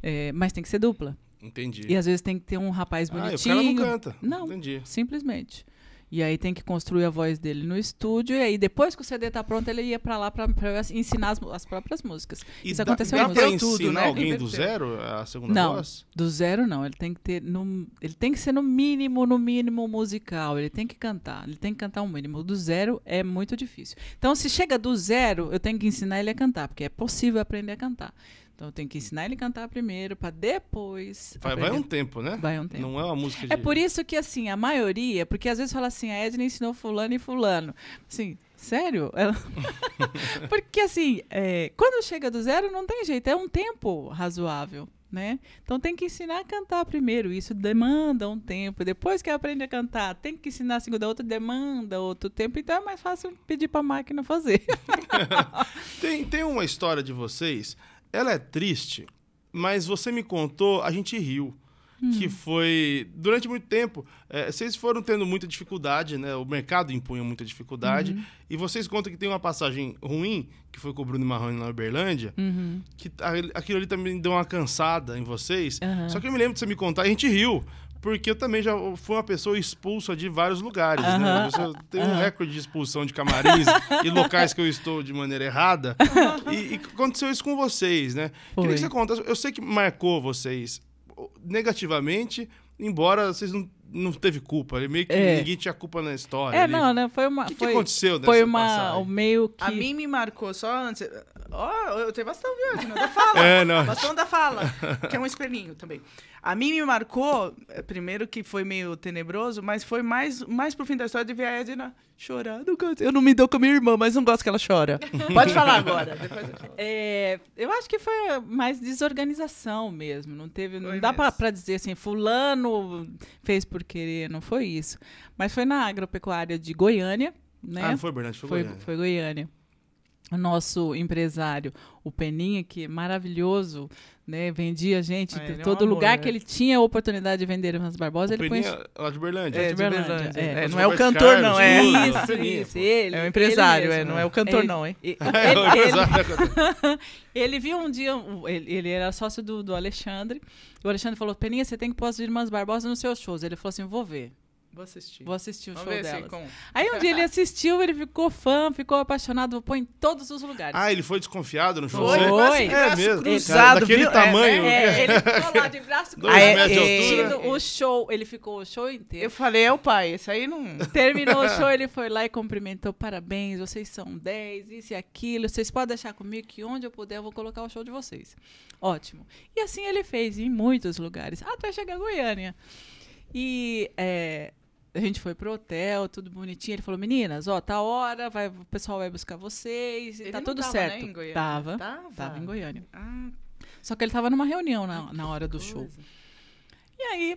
É, mas tem que ser dupla. Entendi. E às vezes tem que ter um rapaz bonitinho. Ah, o cara não canta. Não, Entendi. simplesmente. E aí tem que construir a voz dele no estúdio. E aí, depois que o CD tá pronto, ele ia para lá para ensinar as, as, próprias músicas. E Isso dá, aconteceu dá em pra tudo, ensinar né? alguém do zero a segunda não, voz? Do zero não. Ele tem que ter. No, ele tem que ser no mínimo, no mínimo musical. Ele tem que cantar. Ele tem que cantar o um mínimo. Do zero é muito difícil. Então, se chega do zero, eu tenho que ensinar ele a cantar, porque é possível aprender a cantar. Então eu tenho que ensinar ele a cantar primeiro, para depois. Vai, vai, um tempo, né? Vai um tempo. Não é uma música é de... É por isso que, assim, a maioria, porque às vezes fala assim, a Edna ensinou fulano e fulano. Assim, sério? Ela... porque assim, é, quando chega do zero, não tem jeito, é um tempo razoável. Né? Então tem que ensinar a cantar primeiro, isso demanda um tempo. Depois que aprende a cantar, tem que ensinar a segunda outra, demanda outro tempo. Então é mais fácil pedir para a máquina fazer. tem, tem uma história de vocês ela é triste, mas você me contou, a gente riu. Hum. Que foi durante muito tempo. É, vocês foram tendo muita dificuldade, né? O mercado impunha muita dificuldade. Uhum. E vocês contam que tem uma passagem ruim, que foi com o Bruno Marrone na Uberlândia, uhum. que aquilo ali também deu uma cansada em vocês. Uhum. Só que eu me lembro de você me contar, a gente riu porque eu também já fui uma pessoa expulsa de vários lugares, uhum. né? Eu tenho um recorde de expulsão de camarins e locais que eu estou de maneira errada. E, e aconteceu isso com vocês, né? Foi. Queria que você contasse. Eu sei que marcou vocês negativamente, embora vocês não não teve culpa. Meio que é. ninguém tinha culpa na história. É, ali. não, né? Foi uma. O que, foi, que aconteceu Foi uma. O meio que. A mim me marcou só antes. Ó, oh, eu tenho bastão, viu? Não dá fala. É, não. Bastão da fala. que é um espelhinho também. A mim me marcou, eh, primeiro que foi meio tenebroso, mas foi mais, mais pro fim da história de ver a Edna chorando. Eu não me dou com a minha irmã, mas não gosto que ela chora. Pode falar agora. Eu, é, eu acho que foi mais desorganização mesmo. Não teve. Não dá para dizer assim, fulano fez por querer, não foi isso. Mas foi na agropecuária de Goiânia. Né? Ah, não foi Bernardo, foi, foi Goiânia. Foi Goiânia nosso empresário, o Peninha, que é maravilhoso, né? Vendia gente é, ah, todo é um lugar amor, que né? ele tinha a oportunidade de vender umas Barbosa, o ele Peninha, põe... É lá de Berlândia. É, de é, Berlândia. É, não é o cantor, não. É isso, isso. Ele, é o empresário, é, não é o cantor, não, hein? Ele, ele, ele viu um dia, ele, ele era sócio do, do Alexandre, e o Alexandre falou, Peninha, você tem que pôr as Irmãs Barbosa nos seus shows. Ele falou assim, vou ver. Vou assistir. Vou assistir o Vamos show dela. Aí um dia ele assistiu, ele ficou fã, ficou apaixonado, põe em todos os lugares. Ah, ele foi desconfiado no show? Foi. foi. É, é mesmo. Cruzado, daquele viu? É, tamanho. É, é, ele ficou lá de braço cruzado. É, assistindo o show, ele ficou o show inteiro. Eu falei, é o pai, isso aí não... Terminou o show, ele foi lá e cumprimentou, parabéns, vocês são 10, isso e aquilo, vocês podem deixar comigo que onde eu puder eu vou colocar o show de vocês. Ótimo. E assim ele fez em muitos lugares, até chegar a Goiânia. E é, a gente foi pro hotel, tudo bonitinho. Ele falou, meninas, ó, tá hora, vai, o pessoal vai buscar vocês. ele tá tudo tava, né, certo. Né, em Goiânia? Tava, tava. Tava em Goiânia. Ah. Só que ele tava numa reunião na, na hora do show. E aí,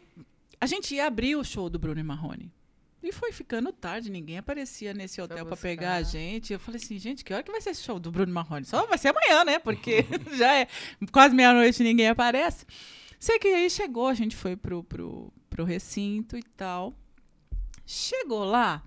a gente ia abrir o show do Bruno e Marrone. E foi ficando tarde, ninguém aparecia nesse hotel para pegar a gente. Eu falei assim, gente, que hora que vai ser esse show do Bruno Marrone? Só vai ser amanhã, né? Porque já é quase meia-noite ninguém aparece. Sei que aí chegou, a gente foi pro, pro, pro recinto e tal. Chegou lá,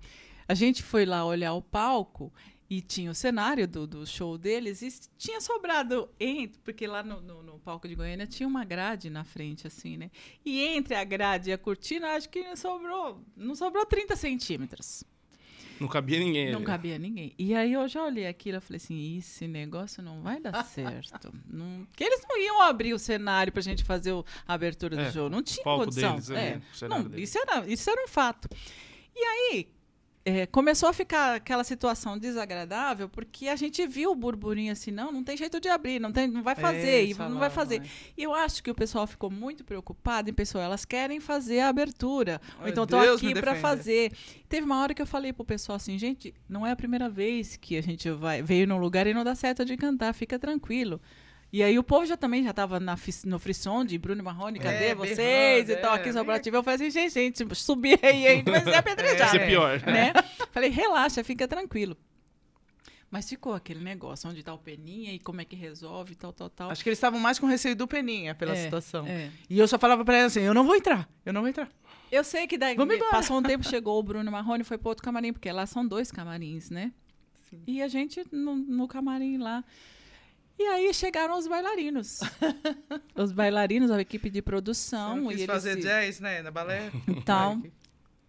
a gente foi lá olhar o palco e tinha o cenário do, do show deles e tinha sobrado entre, porque lá no, no, no, palco de Goiânia tinha uma grade na frente, assim, né? E entre a grade e a cortina, acho que sobrou, não sobrou 30 centímetros. Não cabia ninguém. Não ali. cabia ninguém. E aí eu já olhei aquilo e falei assim, esse negócio não vai dar certo. não... Porque eles não iam abrir o cenário a gente fazer o, a abertura é, do jogo. Não tinha condição. Deles, é, não, isso, era, isso era um fato. E aí, é, começou a ficar aquela situação desagradável, porque a gente viu o burburinho assim, não, não tem jeito de abrir, não, tem, não vai é, fazer, não vai fazer. Né? E eu acho que o pessoal ficou muito preocupado em pessoal, elas querem fazer a abertura, então estou aqui para fazer. Teve uma hora que eu falei pro pessoal assim, gente, não é a primeira vez que a gente vai veio num lugar e não dá certo de cantar, fica tranquilo. E aí o povo já também já tava na, no frisson de Bruno Marrone, é, cadê é, vocês? Berrando, e tal, aqui é, só pra Eu falei assim, gente, gente, subir aí, aí, mas é apedrejado. Vai ser pior. Né? falei, relaxa, fica tranquilo. Mas ficou aquele negócio, onde tá o Peninha e como é que resolve, tal, tal, tal. Acho que eles estavam mais com receio do Peninha pela é, situação. É. E eu só falava para ela assim, eu não vou entrar, eu não vou entrar. Eu sei que daí passou um tempo, chegou o Bruno Marrone, foi para outro camarim, porque lá são dois camarins, né? Sim. E a gente no, no camarim lá. E aí chegaram os bailarinos. os bailarinos, a equipe de produção. Eu quis e fazer se... jazz, né? Na balé. Então.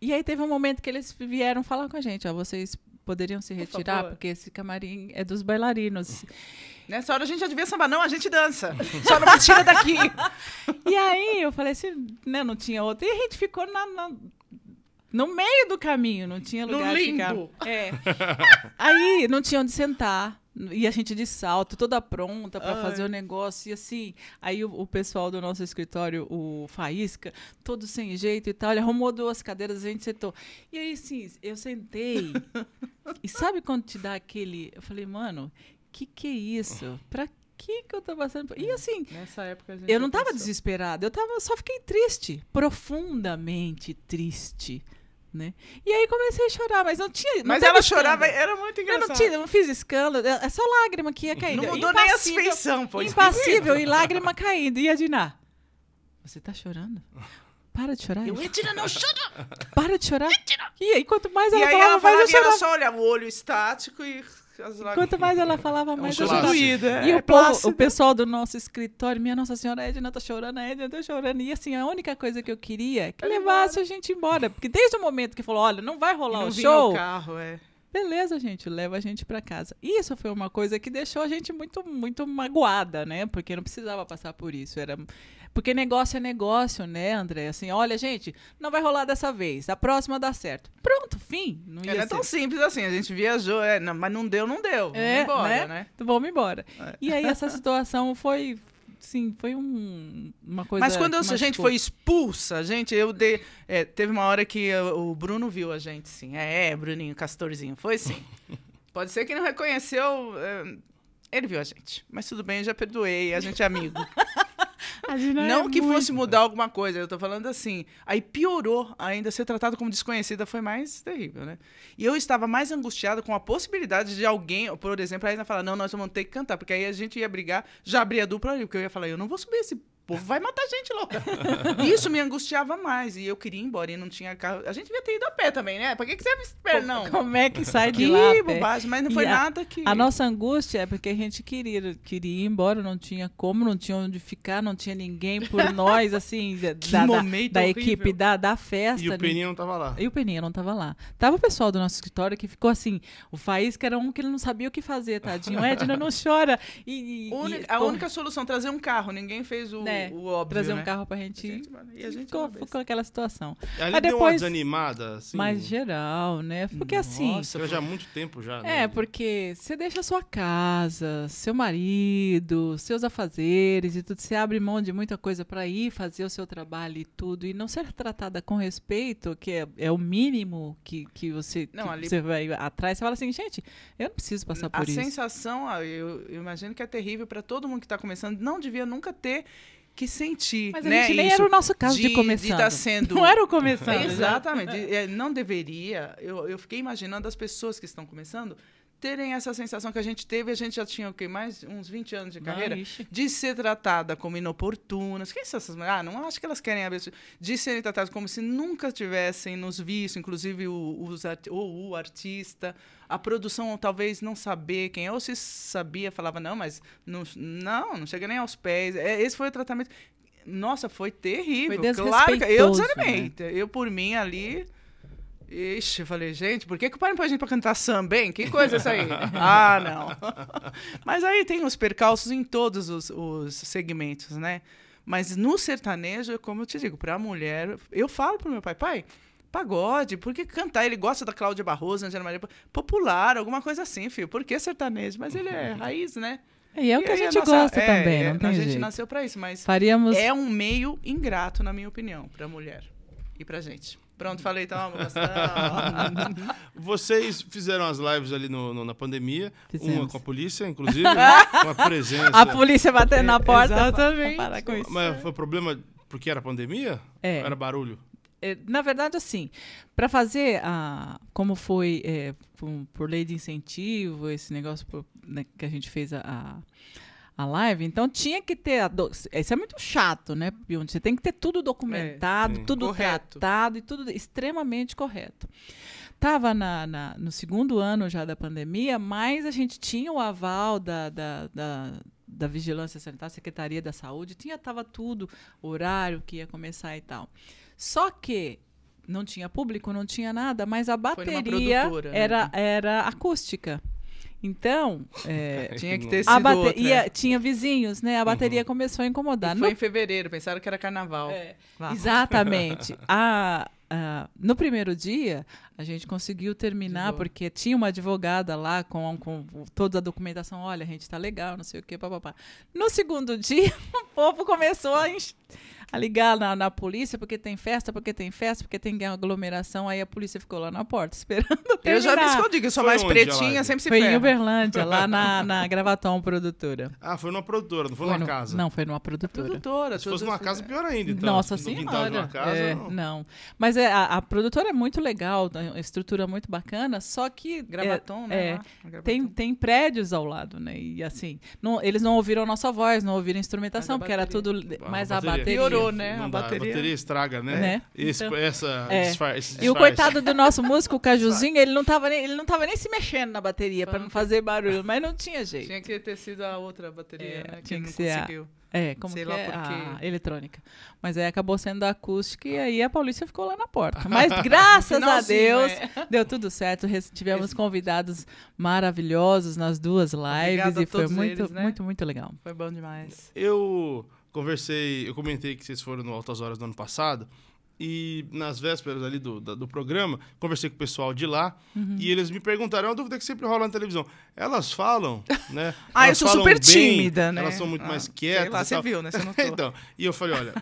e aí teve um momento que eles vieram falar com a gente, ó, vocês poderiam se retirar, Por porque esse camarim é dos bailarinos. Nessa hora a gente já devia sambar, não, a gente dança. Só não me tira daqui. e aí eu falei assim, né, não tinha outro. E a gente ficou na, na no meio do caminho, não tinha lugar no limbo. Ficar... É. Aí não tinha onde sentar. E a gente de salto, toda pronta para fazer o negócio. E assim, aí o, o, pessoal do nosso escritório, o Faísca, todo sem jeito e tal, ele arrumou duas cadeiras, a gente sentou. E aí, sim, eu sentei. e sabe quando te dá aquele. Eu falei, mano, que que é isso? Pra que que eu tô passando por... E é, assim, nessa época eu não tava pensou. desesperada, eu tava, só fiquei triste, profundamente triste né? E aí comecei a chorar, mas não tinha. Não mas ela escândalo. chorava, era muito engraçado. Eu não, tinha, não fiz escândalo, é só lágrima que ia caindo. Não mudou impassível, nem a feição, pô é Impassível e lágrima caindo. E a Diná? Você tá chorando? Para de chorar. Eu retira, não chora! Para de chorar. E aí, quanto mais ela e falava, aí ela falava, mais eu chorava. E ela só olhava o olho estático e Quanto mais ela falava, mais é um eu é, E o, é povo, o pessoal do nosso escritório, minha Nossa Senhora, a Edna tá chorando, a Edna tá chorando. E assim, a única coisa que eu queria é que é levasse embora. a gente embora. Porque desde o momento que falou, olha, não vai rolar não o show. Carro, é. Beleza, gente, leva a gente para casa. Isso foi uma coisa que deixou a gente muito, muito magoada, né? Porque não precisava passar por isso. Era porque negócio é negócio, né, André? Assim, olha, gente, não vai rolar dessa vez. A próxima dá certo. Pronto, fim. Não, é, não é tão simples assim. A gente viajou, é, não, mas não deu, não deu. É, vamos embora, né? né? Então, vamos embora. É. E aí essa situação foi, sim, foi um, uma coisa. Mas quando a gente foi expulsa, gente, eu dei. É, teve uma hora que eu, o Bruno viu a gente, sim. É, é, Bruninho, Castorzinho, foi sim. Pode ser que não reconheceu. É, ele viu a gente. Mas tudo bem, eu já perdoei, a gente é amigo. É não é que muito... fosse mudar alguma coisa, eu tô falando assim. Aí piorou ainda ser tratado como desconhecida foi mais terrível, né? E eu estava mais angustiada com a possibilidade de alguém, por exemplo, a falar: não, nós vamos ter que cantar, porque aí a gente ia brigar, já abria a dupla ali, porque eu ia falar: eu não vou subir esse povo vai matar gente louca. Isso me angustiava mais. E eu queria ir embora e não tinha carro. A gente devia ter ido a pé também, né? Pra que, que você me espera, não? Como é que sai de que lá? Que bobagem, mas não foi a, nada que. A nossa angústia é porque a gente queria, queria ir embora, não tinha como, não tinha onde ficar, não tinha ninguém por nós, assim, da, da, da equipe da, da festa. E o Peninha não tava lá. E o Peninha não tava lá. Tava o pessoal do nosso escritório que ficou assim, o Faísca era um que ele não sabia o que fazer, tadinho. Edna não chora. E, e, e a única solução, trazer um carro. Ninguém fez o. Né? é, o óbvio, Trazer um né? carro pra gente, a gente e a gente ficou, ficou aquela situação. Ali Aí depois, deu uma desanimada, assim. Mas geral, né? Porque Nossa, assim... Nossa, já há muito tempo já, né? É, porque você deixa a sua casa, seu marido, seus afazeres e tudo. Você abre mão de muita coisa para ir fazer o seu trabalho e tudo. E não ser tratada com respeito, que é, é o mínimo que, que você, não, que ali... você vai atrás. Você fala assim, gente, eu não preciso passar por isso. A sensação, ah, eu, eu imagino que é terrível para todo mundo que está começando. Não devia nunca ter que sentir. Mas a né, gente nem isso, era o nosso caso de, de começando. tá sendo... Não era o começando. Né? Exatamente. É, não deveria. Eu, eu fiquei imaginando as pessoas que estão começando terem essa sensação que a gente teve, a gente já tinha o quê? Mais uns 20 anos de ah, carreira? de ser tratada como inoportunas. Quem são essas mulheres? Ah, não acho que elas querem abrir. De serem tratadas como se nunca tivessem nos visto, inclusive o, os, ou o artista. A produção talvez não saber quem é, ou se sabia, falava, não, mas não, não, não chega nem aos pés. É, esse foi o tratamento. Nossa, foi terrível. Foi claro que eu né? desanimei. Né? Eu, por mim, ali. É Ixi, eu falei, gente, por que, que o pai não põe a gente pra cantar samba, hein? Que coisa isso aí? ah, não. Mas aí tem os percalços em todos os, os segmentos, né? Mas no sertanejo, como eu te digo, pra mulher, eu falo pro meu pai, pai, pagode, por que cantar? Ele gosta da Cláudia Barroso, Angela Maria, popular, alguma coisa assim, filho. Por que sertanejo? Mas ele é raiz, né? E é o que e a gente a nossa, gosta é, também, né, é, não tem A gente jeito. nasceu para isso, mas Faríamos... é um meio ingrato, na minha opinião, para mulher e para gente. Pronto, falei, toma, Vocês fizeram as lives ali no, no na pandemia, Fizemos. uma com a polícia, inclusive, né? com a presença. A polícia batendo na é, porta. também Para com isso. Mas foi problema porque era pandemia? É. Era barulho? É, na verdade, assim, para fazer a, como foi é, por, por, lei de incentivo, esse negócio por, né, que a gente fez a a live, então tinha que ter. Do... Isso é muito chato, né, Pion? Você tem que ter tudo documentado, é, tudo correto. tratado e tudo extremamente correto. Estava na, na, no segundo ano já da pandemia, mas a gente tinha o aval da, da, da da Vigilância Sanitária, Secretaria da Saúde, tinha tava tudo, horário que ia começar e tal. Só que não tinha público, não tinha nada, mas a bateria era, né? era acústica. Então, é, tinha que ter sido a bate... ia, Tinha vizinhos, né? A bateria uhum. começou a incomodar. E foi no... em fevereiro, pensaram que era carnaval. É, exatamente. a, a, no primeiro dia, a gente conseguiu terminar, porque tinha uma advogada lá com, com toda a documentação. Olha, a gente tá legal, não sei o quê, papapá. No segundo dia, o povo começou a... Enx a ligar na, na polícia, porque tem festa, porque tem festa, porque tem aglomeração. Aí a polícia ficou lá na porta esperando. Eu já me escondi, que eu sou foi mais onde, pretinha, lá? sempre se ferra. Foi em Uberlândia, lá na, na Gravatom Produtora. Ah, foi numa produtora, não foi, foi numa no, casa? Não, foi numa produtora. produtora se fosse numa casa, pior ainda. Então. Nossa no senhora. Casa, é, não. não. Mas é, a, a, produtora é muito legal, a estrutura muito bacana, só que... Gravatom, é, né? É, Gravatom. Tem, tem prédios ao lado, né? E assim, não, eles não ouviram a nossa voz, não ouviram a instrumentação, a porque era tudo mais abateria. a bateria. Piorou estragou, né? a, dá, bateria. a bateria estraga, né? né? Esse, então, essa, é. E o coitado do nosso músico, o Cajuzinho, ele não estava nem, ele não tava nem se mexendo na bateria para não ah. fazer barulho, mas não tinha jeito. Tinha que ter sido a outra bateria, é, né? Tinha que, que ser conseguiu. A... É, como Sei que é? A eletrônica. Mas aí acabou sendo a acústica e aí a Paulícia ficou lá na porta. Mas graças a Deus é. deu tudo certo. Tivemos convidados maravilhosos nas duas lives e foi muito, eles, né? muito, muito legal. Foi bom demais. Eu conversei, eu comentei que vocês foram no Altas Horas do ano passado e nas vésperas ali do, do, do programa, conversei com o pessoal de lá uhum. e eles me perguntaram, é uma dúvida que sempre rola na televisão. Elas falam, né? ah, eu sou super bem, tímida, né? Elas são muito ah, mais quietas. Sei lá, você viu, né? Você então, e eu falei, olha,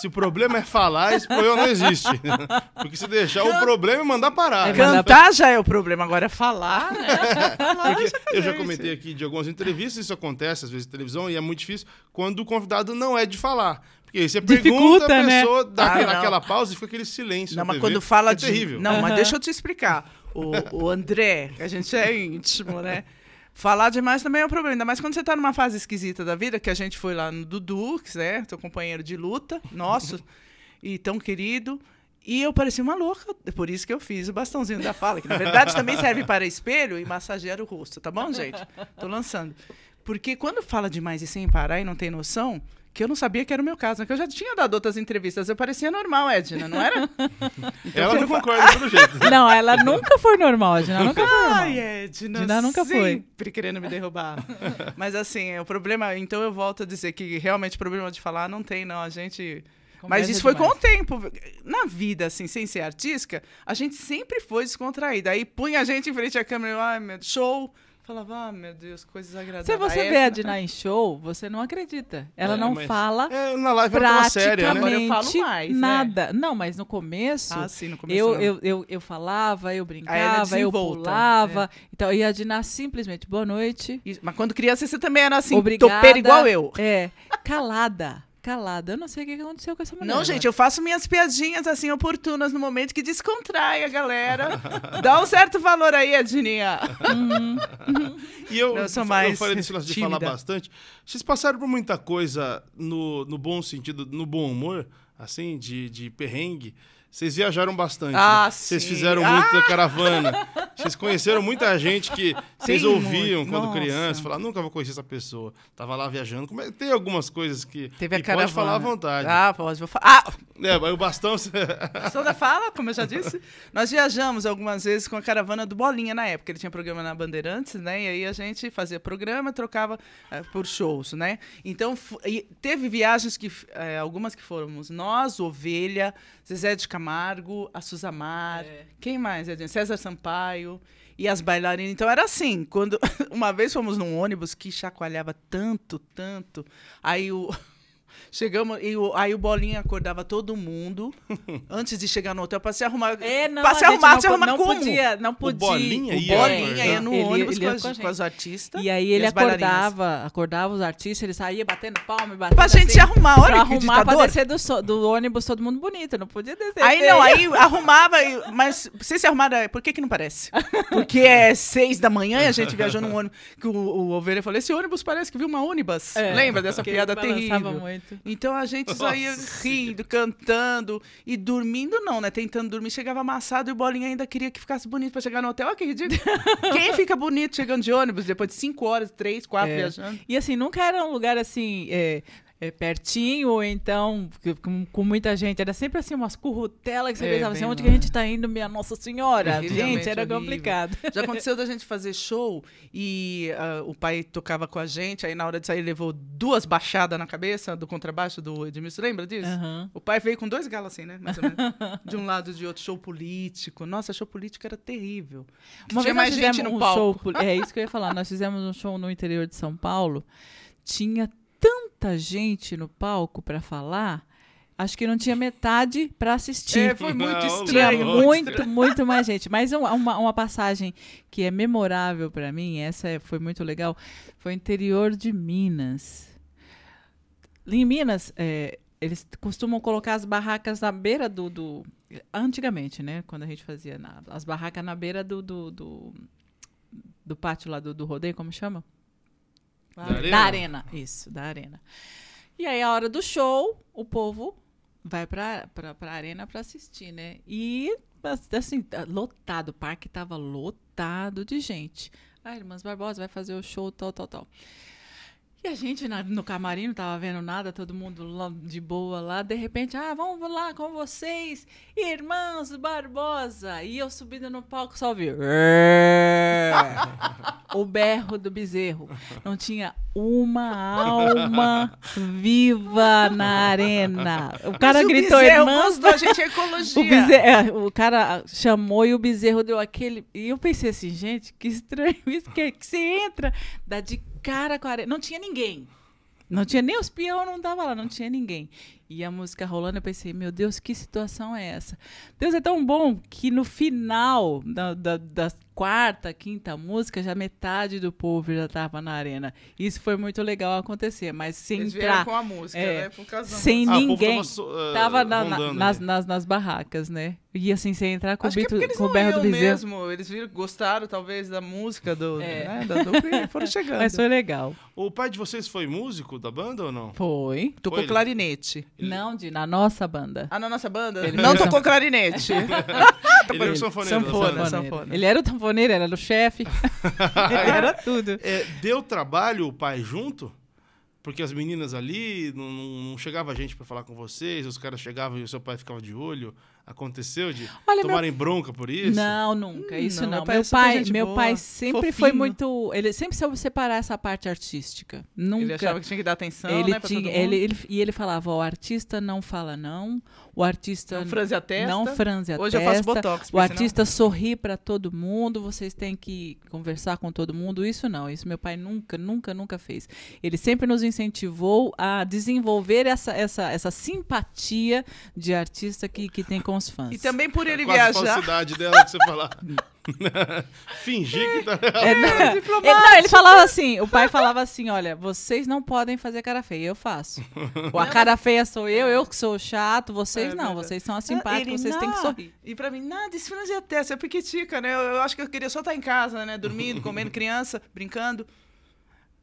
se o problema é falar, esse problema não existe. Porque se deixar o problema é mandar parar. É, né? Cantar já é o problema, agora é falar, né? eu é já comentei aqui de algumas entrevistas, isso acontece às vezes na televisão e é muito difícil quando o convidado não é de falar. Porque aí você Dificulta, pergunta, né? a pessoa dá ah, aquela, aquela pausa e fica aquele silêncio. Não, mas TV. quando fala é de. Terrível. Não, uhum. mas deixa eu te explicar. O, o André, a gente é íntimo, né? Falar demais também é um problema, ainda mais quando você está numa fase esquisita da vida, que a gente foi lá no Dudu, né? Teu companheiro de luta, nosso, e tão querido. E eu parecia uma louca, por isso que eu fiz o bastãozinho da fala, que na verdade também serve para espelho e massagear o rosto, tá bom, gente? Tô lançando. Porque quando fala demais e sem parar e não tem noção, que eu não sabia que era o meu caso, né? que eu já tinha dado outras entrevistas. Eu parecia normal, Edna, não era? Então, ela não concorda pelo jeito. Não, ela nunca foi normal, Edna nunca foi normal. Ai, Edna, Edna nunca foi. Sempre querendo me derrubar. Mas assim, o problema... Então eu volto a dizer que realmente o problema de falar não tem, não. A gente... Conversa Mas isso demais. foi com o tempo. Na vida, assim, sem ser artística, a gente sempre foi descontraída. Aí punha a gente em frente à câmera, ai, ah, meu, show falava, ah, meu Deus, coisas agradáveis. Se você vê a Dina em show, você não acredita. Ela é, não fala é, na live praticamente tá né? eu falo mais, né? nada. Né? Não, mas no começo, ah, sim, no começo eu, eu, eu, eu, falava, eu brincava, eu pulava. É. Então, e a Dina simplesmente, boa noite. Isso, mas quando criança, você também era assim, Obrigada, topeira igual eu. É, calada calada. Eu não sei o que aconteceu com essa mulher. Não, gente, eu faço minhas piadinhas assim oportunas no momento que descontrai a galera. Dá um certo valor aí, Edninha. Uhum. E eu, não, eu sou mais eu falei desse lance de tímida. falar bastante. Vocês passaram por muita coisa no, no bom sentido, no bom humor, assim, de, de perrengue. Vocês viajaram bastante. Ah, né? Vocês fizeram ah! muita caravana. Vocês conheceram muita gente que vocês ouviam muito. quando Nossa. criança. Falaram, nunca vou conhecer essa pessoa. Tava lá viajando. Como é, tem algumas coisas que. Teve que caravana. Pode falar à vontade. Ah, pode. Vou falar. Ah! É, o bastão. Sonda fala, como eu já disse. Nós viajamos algumas vezes com a caravana do Bolinha na época. Ele tinha programa na Bandeirantes, né? E aí a gente fazia programa, trocava uh, por shows, né? Então, teve viagens que. Uh, algumas que fomos nós, Ovelha, Zezé de Camargo. Camargo, a Suzamar, é. quem mais? César Sampaio e as bailarinas. Então era assim, quando uma vez fomos num ônibus que chacoalhava tanto, tanto, aí o Chegamos e o, aí o Bolinha acordava todo mundo antes de chegar no hotel pra se arrumar. É, não, pra se arrumar, não, se arrumar não como? Podia, não podia. O Bolinha ia, o bolinha ia no ele, ônibus ele ia com, com, os artistas. E aí ele e acordava, acordava os artistas, ele saía batendo palma e batendo Pra assim, gente se arrumar, olha pra que arrumar ditador. pra descer do, so, do, ônibus todo mundo bonito, não podia descer. Aí não, aí arrumava, mas se se arrumaram, é, por que que não parece? Porque é seis da manhã e a gente viajou num ônibus, que o, o Ovelha falou, esse ônibus parece que viu uma ônibus. É, Lembra dessa piada terrível? muito. Então a gente só ia rindo, cantando e dormindo não, né? Tentando dormir, chegava amassado e o Bolinha ainda queria que ficasse bonito para chegar no hotel. Olha que ridículo. Quem fica bonito chegando de ônibus depois de cinco horas, três, quatro é. viajando? E assim, nunca era um lugar assim... É é, pertinho, ou então com, com, muita gente. Era sempre assim, umas currutelas que você é, pensava assim, onde que a gente está indo, minha Nossa Senhora? Gente, é era horrível. complicado. Já aconteceu da gente fazer show e uh, o pai tocava com a gente, aí na hora de sair levou duas baixadas na cabeça do contrabaixo do Edmilson, lembra disso? Uhum. O pai veio com dois galos assim, né? Mais ou menos. de um lado e de outro, show político. Nossa, show político era terrível. Uma Tinha mais gente no um palco. Show, é isso que eu ia falar. Nós fizemos um show no interior de São Paulo. Tinha tanta gente no palco para falar acho que não tinha metade para assistir. É, foi muito não, estranho. Tinha muito, muito mais gente. Mas uma, uma passagem que é memorável para mim, essa é, foi muito legal, foi interior de Minas. Em Minas, é, eles costumam colocar as barracas na beira do, do... Antigamente, né? Quando a gente fazia na, as barracas na beira do, do, do, do pátio lá do, do rodeio, como chama? Da, da arena. arena. Isso, da arena. E aí, a hora do show, o povo vai pra, pra, pra arena pra assistir, né? E, assim, tá lotado. O parque tava lotado de gente. Ah, Irmãs Barbosa vai fazer o show, tal, tal, tal. E a gente na, no camarim não tava vendo nada, todo mundo lá, de boa lá. De repente, ah, vamos lá com vocês, irmãos Barbosa. E eu subindo no palco só ouvi. É. o berro do bezerro. Não tinha uma alma viva na arena. O cara Mas gritou, irmãs irmãos. Da... gente é ecologia. O, bezerro, é, o cara chamou e o bezerro deu aquele. E eu pensei assim, gente, que estranho isso. Que, é que você entra, dá de cara com areia. Não tinha ninguém. Não tinha nem os peão, não tava lá, não tinha ninguém e a música rolando, eu pensei, meu Deus, que situação é essa? Deus é tão bom que no final da, da, da quarta, quinta música, já metade do povo já estava na arena. Isso foi muito legal acontecer, mas sem Eles entrar... com a música, é, né? Por sem da... Ah, ninguém. Estava ah, uh, na, na, nas, nas, nas, barracas, né? E assim, sem entrar com Acho o Bito, é com o Berro do Bezerro. mesmo, eles viram, gostaram talvez da música do, é. né? da dupla foram chegando. Mas foi legal. O pai de vocês foi músico da banda ou não? Foi. Tocou foi clarinete. Não, de na nossa banda. Ah, na nossa banda? Ele não tocou clarinete. ele era o sanfoneiro. Sanfona, sanfona. Ele era o tamponeiro, era o chefe. ele era tudo. É, deu trabalho o pai junto? Porque as meninas ali, não, não chegava gente para falar com vocês, os caras chegavam e o seu pai ficava de olho. Aconteceu de Olha, tomarem meu... bronca por isso? Não, nunca. Hum, isso não. não. Meu pai, meu pai, é pai sempre fofinho. foi muito. Ele sempre soube separar essa parte artística. Nunca. Ele achava que tinha que dar atenção. Ele né, tinha, ele, ele, e ele falava: o artista não fala não, o artista não franze a testa. Não franze a Hoje testa. eu faço botox. O artista sorri para todo mundo, vocês têm que conversar com todo mundo. Isso não, isso meu pai nunca, nunca, nunca fez. Ele sempre nos incentivou a desenvolver essa, essa, essa simpatia de artista que, que tem com os fãs. E também por é ele Quase viajar. A falsidade dela que você falar. Fingir que tá. É, é não, ele, é é, não, ele falava assim: o pai falava assim: olha, vocês não podem fazer cara feia, eu faço. A cara feia sou eu, eu que sou chato, vocês é, não, vocês são simpáticos, vocês não. têm que sorrir. E pra mim, nada, isso não é testa, é tica, né? Eu, eu, acho que eu queria só estar em casa, né? Dormindo, comendo criança, brincando.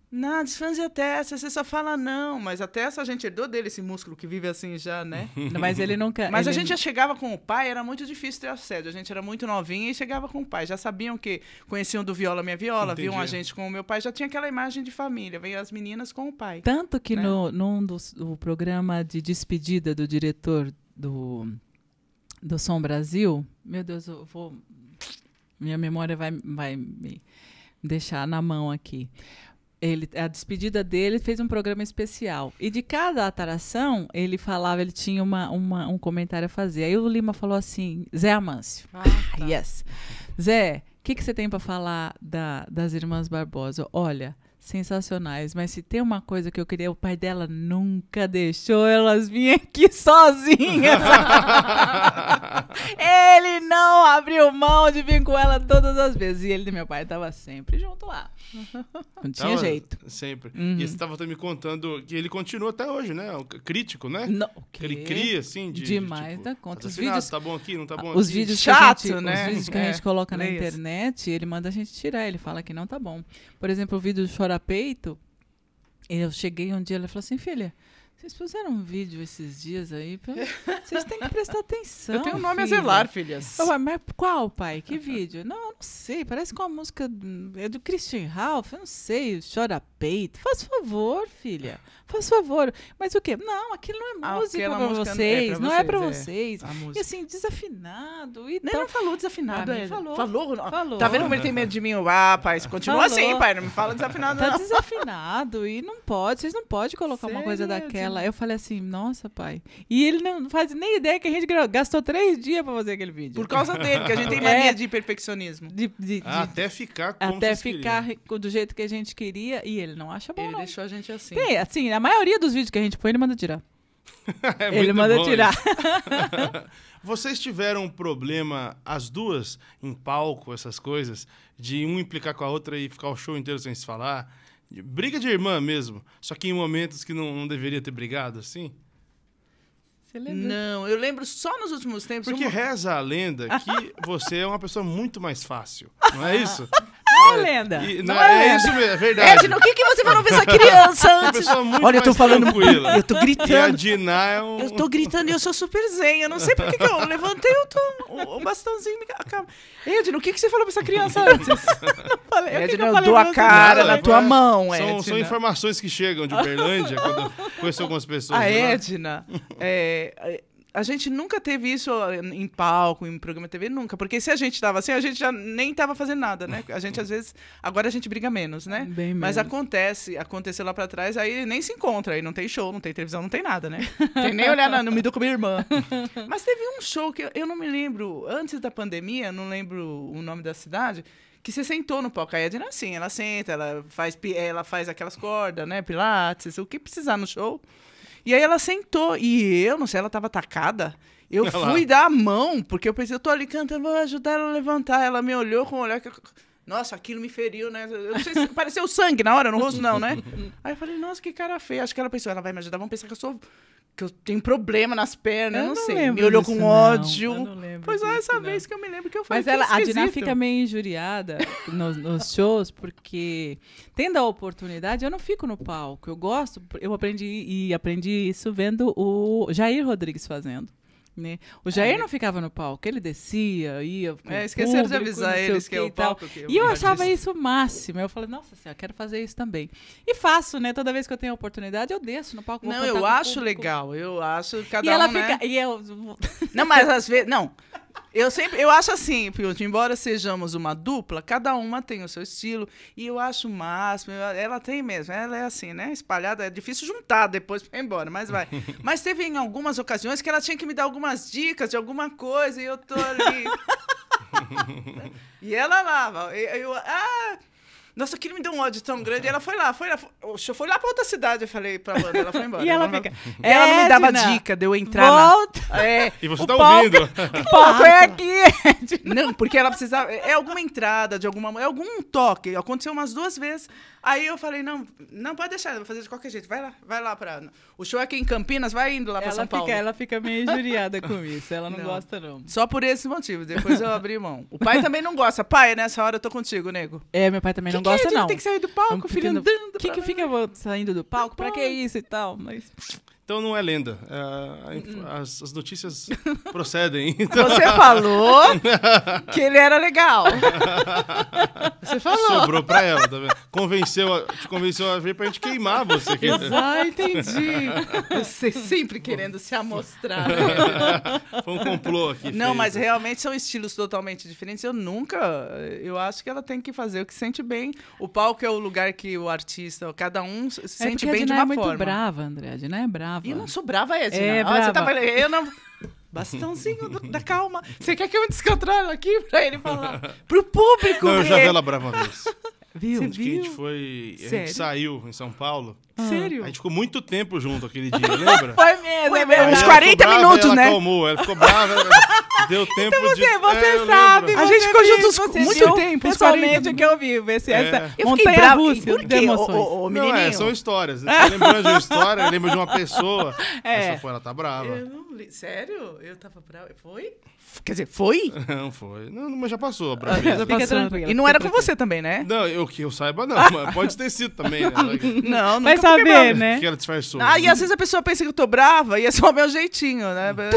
Não, desfranze a testa, você só fala não. Mas a testa a gente herdou dele, esse músculo que vive assim já, né? Mas ele nunca. Mas ele... a gente já chegava com o pai, era muito difícil ter assédio. A gente era muito novinha e chegava com o pai. Já sabiam que conheciam do Viola Minha Viola, Entendi. viam a gente com o meu pai, já tinha aquela imagem de família, vem as meninas com o pai. Tanto que né? no, num dos, o programa de despedida do diretor do, do Som Brasil, meu Deus, eu vou. Minha memória vai, vai me deixar na mão aqui ele, a despedida dele fez um programa especial. E de cada atração, ele falava, ele tinha uma, uma um comentário a fazer. Aí o Lima falou assim: Zé Amâncio. Ah, ah tá. yes. Zé, o que, que você tem para falar da, das Irmãs Barbosa? Olha, sensacionais. Mas se tem uma coisa que eu queria, o pai dela nunca deixou elas virem aqui sozinhas. ele não abriu mão de vir com ela todas as vezes. E ele, e meu pai, estavam sempre junto lá. Não tinha tava jeito. Sempre. Uhum. E você estava me contando que ele continua até hoje, né? O crítico, né? Não, ele cria, assim, de, Demais de, tipo, da conta. Os vídeos... Tá bom aqui, não tá bom Os vídeos Chato, gente, né? Os vídeos que é. a gente é, coloca é. na internet, ele manda a gente tirar. Ele fala que não tá bom. Por exemplo, o vídeo do fora peito, eu cheguei um dia, ela falou assim, filha, vocês fizeram um vídeo esses dias aí, pra... vocês têm que prestar atenção. Eu tenho um nome filha. a zelar, filhas. Eu, mas qual, pai? Que vídeo? Não, não sei, parece com uma música é do Christian Ralph, eu não sei, chora peito. Faz favor, filha. Faz favor. Mas o quê? Não, aquilo não é ah, música para é música vocês. Não é pra vocês. Não é pra vocês. É. E assim, desafinado. E Nem tal. não falou desafinado. Ah, falou. Falou. falou. Tá vendo como ele tem medo de mim? Ah, pai, continua falou. assim, pai. Não me fala desafinado, tá não. Tá desafinado. E não pode. Vocês não podem colocar Sério? uma coisa daquela. Eu falei assim, nossa, pai. E ele não faz nem ideia que a gente gastou três dias pra fazer aquele vídeo. Por causa dele, que a gente tem é. mania é. de perfeccionismo. De, de, de, ah, até ficar como Até ficar queriam. do jeito que a gente queria. E ele não acha bom. Ele não. deixou a gente assim. Tem, assim, a maioria dos vídeos que a gente põe, ele manda tirar. é ele manda tirar. Vocês tiveram um problema, as duas, em palco, essas coisas, de um implicar com a outra e ficar o show inteiro sem se falar? Briga de irmã mesmo, só que em momentos que não, não deveria ter brigado, assim? Você lembra? Não, eu lembro só nos últimos tempos. Porque uma... reza a lenda que você é uma pessoa muito mais fácil, não é isso? é uma é. lenda. E, não, não é, é, isso mesmo, é verdade. Edna, o que, que você falou pra essa criança antes? Olha, eu tô falando. Tranquila. Eu tô gritando. E a Dina é um... Eu tô gritando e eu sou super zen. Eu não sei por que eu levantei eu tô, o, bastãozinho. Me... Edna, o que, que você falou pra essa criança antes? Não falei, Edna, que que eu, eu dou a cara na tua mão, Edna. São, são né? informações que chegam de Berlândia quando eu conheço algumas pessoas. A ah, Edna, é, é a gente nunca teve isso em palco, em programa de TV, nunca. Porque se a gente tava assim, a gente já nem tava fazendo nada, né? A gente, às vezes, agora a gente briga menos, né? Bem Mas acontece, aconteceu lá pra trás, aí nem se encontra, aí não tem show, não tem televisão, não tem nada, né? Tem nem olhar não não Me Dou Com Minha Irmã. Mas teve um show que eu, não me lembro, antes da pandemia, não lembro o nome da cidade, que você sentou no palco. Aí a Edna, assim, ela senta, ela faz, ela faz aquelas cordas, né? Pilates, o que precisar no show. E aí ela sentou. E eu, não sei, ela tava atacada. Eu Olha fui lá. dar a mão, porque eu pensei, eu tô ali cantando, vou ajudar ela a levantar. Ela me olhou com um olhar que. Nossa, aquilo me feriu, né? Eu não sei se pareceu sangue na hora, no rosto, não, né? Aí eu falei, nossa, que cara feia. Acho que ela pensou, ela vai me ajudar, vamos pensar que eu sou que eu tenho problema nas pernas, eu não, não sei. Me olhou com ódio. Não, eu não lembro pois é, essa não. vez que eu me lembro que eu falei. Mas ela, a Diná fica meio injuriada nos, nos, shows, porque tendo a oportunidade, eu não fico no palco. Eu gosto, eu aprendi e aprendi isso vendo o Jair Rodrigues fazendo. Né? O é. Jair é. não ficava no palco, ele descia, ia. É, esqueceram público, de avisar eles que, é o palco. Que eu e eu achava isso o máximo. Eu falei, nossa senhora, quero fazer isso também. E faço, né? Toda vez que eu tenho a oportunidade, eu desço no palco. Não, eu acho público. legal, eu acho cada e um. Ela né? fica, e eu... Não, mas às vezes. Não, eu sempre, eu acho assim, Piotr, embora sejamos uma dupla, cada uma tem o seu estilo e eu acho o máximo. Eu, ela tem mesmo, ela é assim, né? Espalhada, é difícil juntar depois pra ir embora, mas vai. mas teve em algumas ocasiões que ela tinha que me dar algumas dicas de alguma coisa e eu tô ali. e ela lá, eu, eu ah, nossa, aquilo me deu um ódio tão grande. E ela foi lá, foi lá. Foi, o foi lá pra outra cidade, eu falei pra banda, ela foi embora. e ela fica. E ela não me dava dica de eu entrar volta. na. É, e você o tá palco, ouvindo? O palco é aqui, Edna. Não, porque ela precisava. É, é alguma entrada de alguma. É algum toque. Aconteceu umas duas vezes. Aí eu falei, não, não pode deixar, vou fazer de qualquer jeito. Vai lá, vai lá para O show aqui em Campinas, vai indo lá para São Paulo. Fica, ela fica meio injuriada com isso, ela não, não, gosta não. Só por esse motivo, depois eu abri mão. O pai também não gosta. Pai, nessa hora eu tô contigo, nego. É, meu pai também que não que é gosta é? não. Tem que sair do palco, não, filho, andando. O que que fica saindo do palco? Para que isso e tal? Mas então não é lenda. É, hum. as, as, notícias procedem. Então... Você falou que ele era legal. Você falou. Sobrou pra ela, tá vendo? Convenceu, a, te convenceu a pra gente queimar você. Ah, entendi. Você sempre querendo se amostrar. Foi um complô aqui. Não, feito. mas realmente são estilos totalmente diferentes. Eu nunca. Eu acho que ela tem que fazer o que sente bem. O palco é o lugar que o artista, cada um se é sente bem a de uma é forma. É muito brava, André. A é brava. E não sobrava esse, é, não. É, ah, você tava... Eu não... Bastãozinho do, da calma. Você quer que eu descontrole aqui pra ele falar? Pro público! Não, eu já vi ela brava vez. Viu? Sendo que a gente foi. Sério? A gente saiu em São Paulo. Ah. Sério? A gente ficou muito tempo junto aquele dia, lembra? foi mesmo, é foi mesmo. Uns 40 minutos, né? Ela tomou ela ficou brava. deu então tempo então você, de... você é, sabe. Você a gente ficou juntos muito viu, tempo, o que eu vivo Esse, é. essa eu fiquei bravo. Por quê? emoções. O, o, o não, é, são histórias. Você tá lembrando de uma história, lembra de uma pessoa. É. Essa foi, ela tá brava. Eu não li. Sério? Eu tava brava. Foi? Quer dizer, foi? Não, foi. Não, mas já passou. Pra ah, mim. Já passou. E não era com você também, né? Não, eu que eu saiba, não. mas pode ter sido também, né? Não, não Vai saber, brava, né? Que ela disfarçou. Ah, e às vezes a pessoa pensa que eu tô brava e é só o meu jeitinho, né? Hum.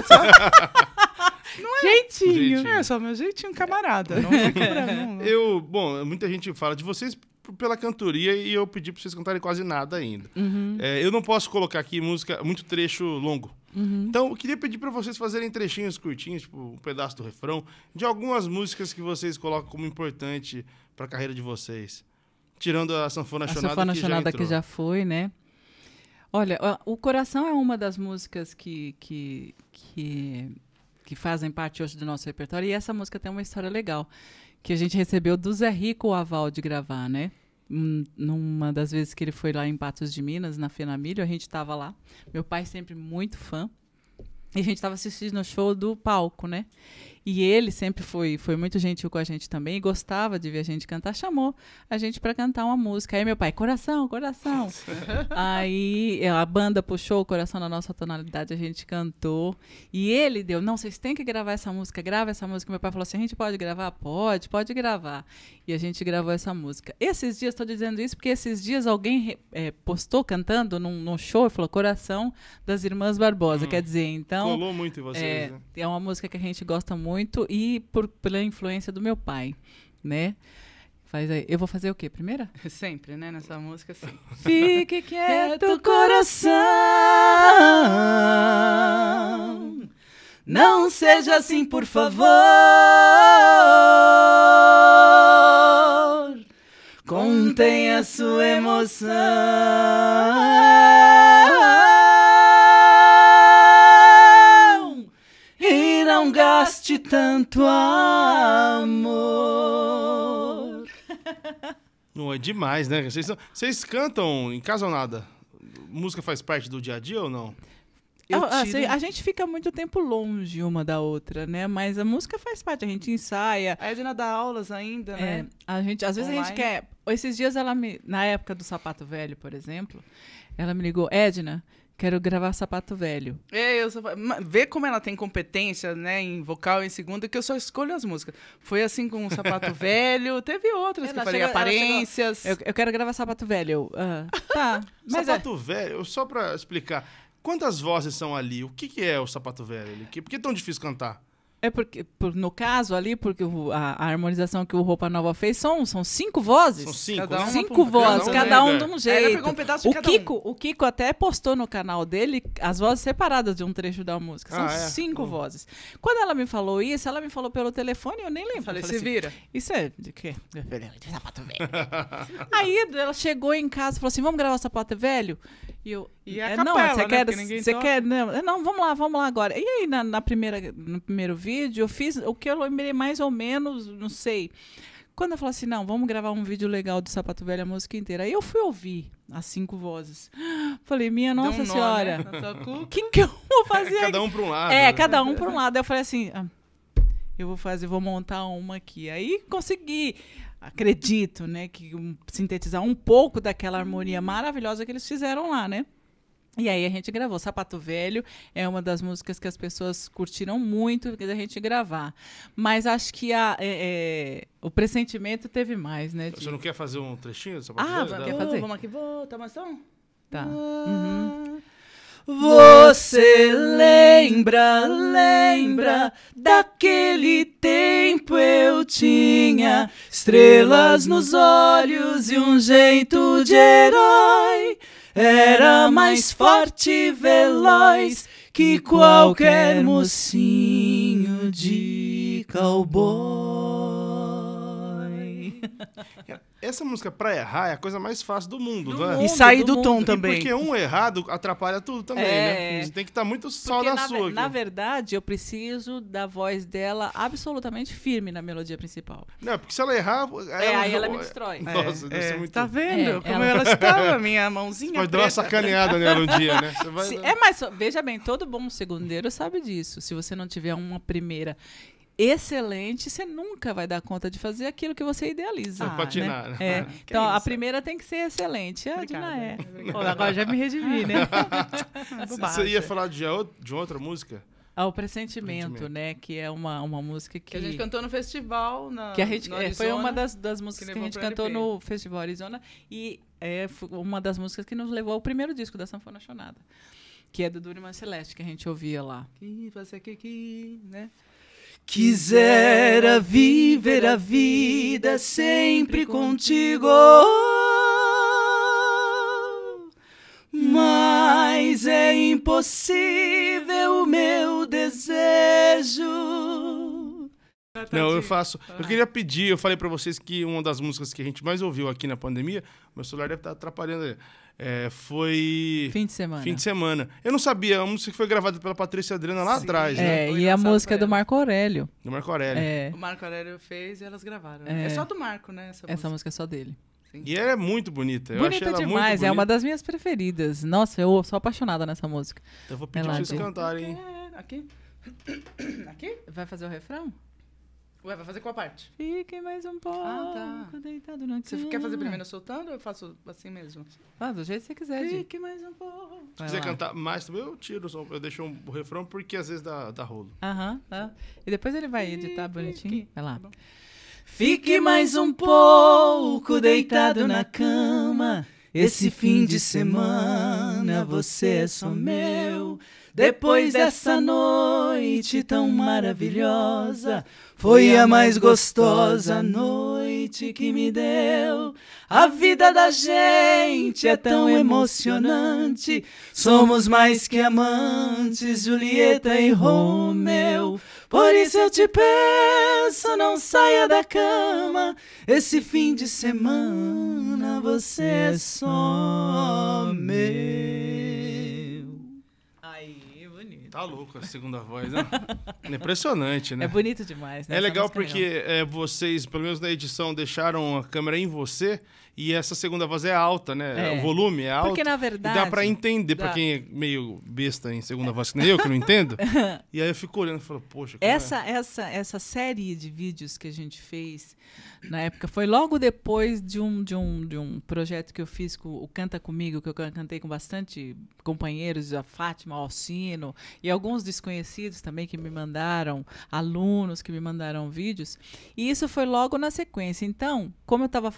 Não é. Jeitinho. jeitinho. É, só meu jeitinho, camarada. É. Não é. Eu, bom, muita gente fala de vocês pela cantoria e eu pedi pra vocês cantarem quase nada ainda. Uhum. É, eu não posso colocar aqui música, muito trecho longo. Uhum. Então, eu queria pedir para vocês fazerem trechinhos curtinhos, tipo um pedaço do refrão, de algumas músicas que vocês colocam como importante para a carreira de vocês. Tirando a Sanfona a Chonada, Sanfona que, Chonada já que já foi, né? Olha, o Coração é uma das músicas que, que, que, que fazem parte hoje do nosso repertório. E essa música tem uma história legal, que a gente recebeu do Zé Rico o aval de gravar, né? Hum, numa das vezes que ele foi lá em Patos de Minas, na Fenamilho, a gente estava lá. Meu pai é sempre muito fã. E a gente estava assistindo o show do palco, né? E ele sempre foi, foi muito gentil com a gente também e gostava de ver a gente cantar. Chamou a gente para cantar uma música. Aí meu pai, coração, coração. Aí é, a banda puxou o coração na nossa tonalidade, a gente cantou. E ele deu, não, vocês têm que gravar essa música, grava essa música. Meu pai falou assim: a gente pode gravar? Pode, pode gravar. E a gente gravou essa música. Esses dias, estou dizendo isso porque esses dias alguém é, postou cantando num, num show e falou Coração das Irmãs Barbosa. Hum. Quer dizer, então. Colou muito em vocês. É, né? é uma música que a gente gosta muito muito e por, pela influência do meu pai, né? Faz aí. Eu vou fazer o quê? Primeira? Sempre, né? Nessa música, sim. Fique quieto, coração. Não seja assim, por favor. Contenha sua emoção. não gaste tanto amor. Não é demais, né? Vocês, são, vocês cantam em casa ou nada? Música faz parte do dia a dia ou não? Eu ah, ah, tiro... a gente fica muito tempo longe uma da outra, né? Mas a música faz parte, a gente ensaia. A Edna dá aulas ainda, é, né? A gente, às vezes Online. a gente quer. Esses dias ela me. Na época do sapato velho, por exemplo, ela me ligou, Edna, Quero gravar sapato velho. É, eu só... Vê como ela tem competência, né, em vocal, em segunda, que eu só escolho as músicas. Foi assim com o sapato velho, teve outras ela que eu falei, chegou, aparências. Chegou, eu, eu, quero gravar sapato velho. Uh, tá. mas é. sapato é. velho, só pra explicar, quantas vozes são ali? O que, que é o sapato velho? Por que é tão difícil cantar? É porque, por, no caso ali, porque o, a, a, harmonização que o Roupa Nova fez são, são cinco vozes. São cinco. Cada né? um cinco um, vozes, cada um, cada um de um jeito. Um o, de Kiko, um. o Kiko até postou no canal dele as vozes separadas de um trecho da música. São ah, é? cinco hum. vozes. Quando ela me falou isso, ela me falou pelo telefone, eu nem lembro. Eu falei, falei assim, se vira. Isso é de quê? Sapato velho. Aí ela chegou em casa e falou assim: vamos gravar o sapato é velho? E eu. E é a é, capela, não, você né? quer. Você quer. Não, não, vamos lá, vamos lá agora. E aí, na, na primeira, no primeiro vídeo, vídeo, eu fiz o que eu lembrei mais ou menos, não sei. Quando eu falei assim, não, vamos gravar um vídeo legal do Sapato Velho, a música inteira. Aí eu fui ouvir as cinco vozes. Falei, minha nossa um né? senhora, né? quem que eu vou fazer? cada um para um lado. É, né? cada um para um lado. Aí eu falei assim, ah, eu vou fazer, vou montar uma aqui. Aí consegui acredito, né, que sintetizar um pouco daquela harmonia maravilhosa que eles fizeram lá, né? E aí a gente gravou Sapato Velho, é uma das músicas que as pessoas curtiram muito da gente gravar. Mas acho que a, é, é, o pressentimento teve mais, né? De... Você não quer fazer um trechinho do Sapato ah, Velho? Ah, quer fazer? vamos aqui, vou, tá som? Ah. Tá. Uhum. Você lembra, lembra daquele tempo eu tinha estrelas nos olhos e um jeito de herói. Era mais forte e veloz que qualquer mocinho de cowboy. Essa música pra errar é a coisa mais fácil do mundo, do né? Mundo, e sair do, do tom mundo. também. E porque um errado atrapalha tudo também, né? é... né? Você tem que estar tá muito só na, na sua. Aqui. verdade, eu preciso da voz dela absolutamente firme na melodia principal. Não, porque se ela errar. É, ela é, aí ela me destrói. É. Nossa, é, deve é, muito. Tá vendo? É, Como ela... ela estava, minha mãozinha. vai dar uma sacaneada nela um dia, né? Vai... É, mas veja bem, todo bom segundeiro sabe disso. Se você não tiver uma primeira excelente, você nunca vai dar conta de fazer aquilo que você idealiza. Ah, né? patinar. Né? É. então, é a primeira tem que ser excelente. A é. é. agora já me redimi, né? você ia falar de, de outra música? ao ah, pressentimento, pressentimento, né? Que é uma, uma música que, que. a gente cantou no festival. Na, que a gente, é, Arizona, foi uma das, das músicas que, que a gente cantou LP. no Festival Arizona. E é uma das músicas que nos levou ao primeiro disco da Sanfona Chonada. Que é do Duriman Celeste, que a gente ouvia lá. Que você que, que, né? Quisera viver a vida sempre contigo, mas é impossível o meu desejo. Tá Não, eu faço. Eu ah. queria pedir, eu falei para vocês que uma das músicas que a gente mais ouviu aqui na pandemia, meu celular deve estar tá atrapalhando. Aí. É, foi. Fim de semana. Fim de semana. Eu não sabia, a música que foi gravada pela Patrícia Adriana lá Sim. atrás, né? É, e a música do Marco Aurélio. Do Marco Aurélio. É. O Marco Aurélio fez e elas gravaram. Né? É, só do Marco, né? Essa, essa música. música é só dele. Sim. E é muito bonita. Eu bonita demais, é uma das minhas preferidas. Nossa, eu sou apaixonada nessa música. Então eu vou pedir ela pra vocês é de... cantarem. Aqui? Aqui? Vai fazer o refrão? Ué, vai fazer qual parte? Fique mais um pouco ah, tá. deitado na cama. Você quer fazer primeiro soltando ou eu faço assim mesmo? Ah, do jeito que você quiser. Fique mais um pouco. Vai Se quiser lá. cantar mais também, eu tiro, eu deixo um refrão, porque às vezes dá, dá rolo. Aham, tá. E depois ele vai editar Fique. bonitinho. Vai lá. Fique mais um pouco deitado na cama. Esse fim de semana você é só meu. Depois dessa noite tão maravilhosa, foi a mais gostosa noite que me deu. A vida da gente é tão emocionante. Somos mais que amantes, Julieta e Romeu. Por isso eu te peço, não saia da cama. Esse fim de semana você é só meu. Tá louco a segunda voz, né? impressionante, né? É bonito demais, né? É legal é porque é, vocês, pelo menos na edição, deixaram a câmera em você e essa segunda voz é alta, né? É. O volume é alto. Porque, na verdade. dá pra entender, dá. pra quem é meio besta em segunda voz, que nem eu, que não entendo. e aí eu fico olhando e falo, poxa. É? Essa, é? essa, essa série de vídeos que a gente fez na época foi logo depois de um, de um, de um projeto que eu fiz com o Canta Comigo, que eu cantei com bastante companheiros, a Fátima, Alcino, e alguns desconhecidos também que me mandaram, alunos que me mandaram vídeos. E isso foi logo na sequência. Então, como eu estava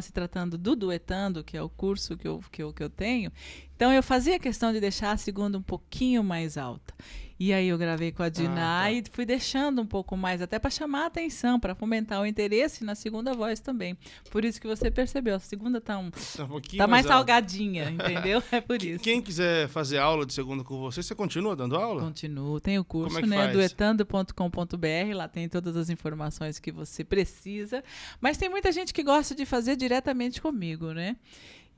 se tratando tratando do duetando, que é o curso que eu, que eu, que eu tenho, então eu fazia questão de deixar a segunda um pouquinho mais alta. E aí eu gravei com a Diná ah, tá. e fui deixando um pouco mais, até para chamar a atenção, para fomentar o interesse na segunda voz também. Por isso que você percebeu, a segunda tá, um, tá, um tá mais salgadinha, entendeu? É por isso. Quem quiser fazer aula de segunda com você, você continua dando aula? Continuo, tem o curso, é né? Duetando.com.br, lá tem todas as informações que você precisa. Mas tem muita gente que gosta de fazer diretamente comigo, né?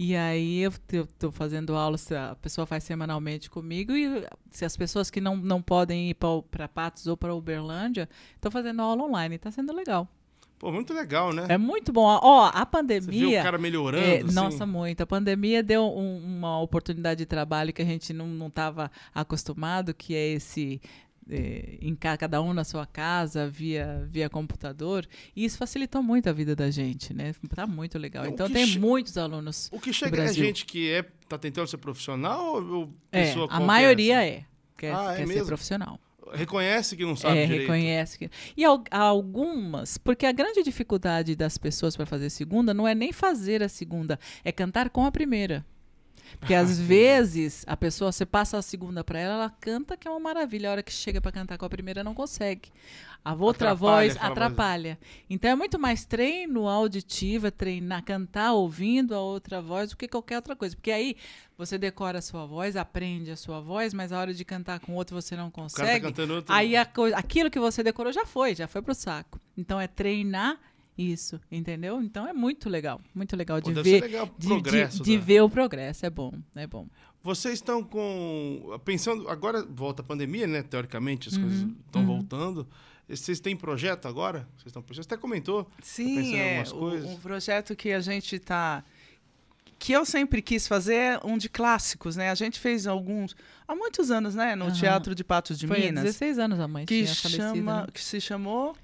E aí eu estou fazendo aula, a pessoa faz semanalmente comigo, e se as pessoas que não, não podem ir para Patos ou para Uberlândia, estou fazendo aula online, está sendo legal. Pô, muito legal, né? É muito bom. Ó, a pandemia. Você o cara melhorando. É, assim? Nossa, muito. A pandemia deu um, uma oportunidade de trabalho que a gente não estava acostumado, que é esse é, em cada um na sua casa via via computador e isso facilitou muito a vida da gente né tá muito legal então tem muitos alunos o que chega é gente que é tá tentando ser profissional ou é, a maioria assim? é quer, ah, é quer é ser mesmo? profissional reconhece que não sabe é, direito. reconhece que e algumas porque a grande dificuldade das pessoas para fazer segunda não é nem fazer a segunda é cantar com a primeira porque às vezes a pessoa, você passa a segunda para ela, ela canta que é uma maravilha. A hora que chega para cantar com a primeira, não consegue. A outra atrapalha, voz atrapalha. Voz. Então é muito mais treino auditivo, é treinar, cantar ouvindo a outra voz do que qualquer outra coisa. Porque aí você decora a sua voz, aprende a sua voz, mas a hora de cantar com outro você não tá consegue. Tá outro... Aí aquilo que você decorou já foi, já foi pro saco. Então é treinar isso, entendeu? Então é muito legal, muito legal de ver, legal de, progresso, de, de né? ver o progresso, é bom, é bom. Vocês estão com pensando agora volta a pandemia, né? Teoricamente as uhum, coisas estão uhum. voltando. Vocês têm projeto agora? Vocês estão Você até comentou? Tá Sim, é o, um projeto que a gente está que eu sempre quis fazer é um de clássicos, né? A gente fez alguns há muitos anos, né, no uhum. Teatro de Patos de Foi Minas. 16 anos a mãe que tinha chama, falecido, né? que se chamou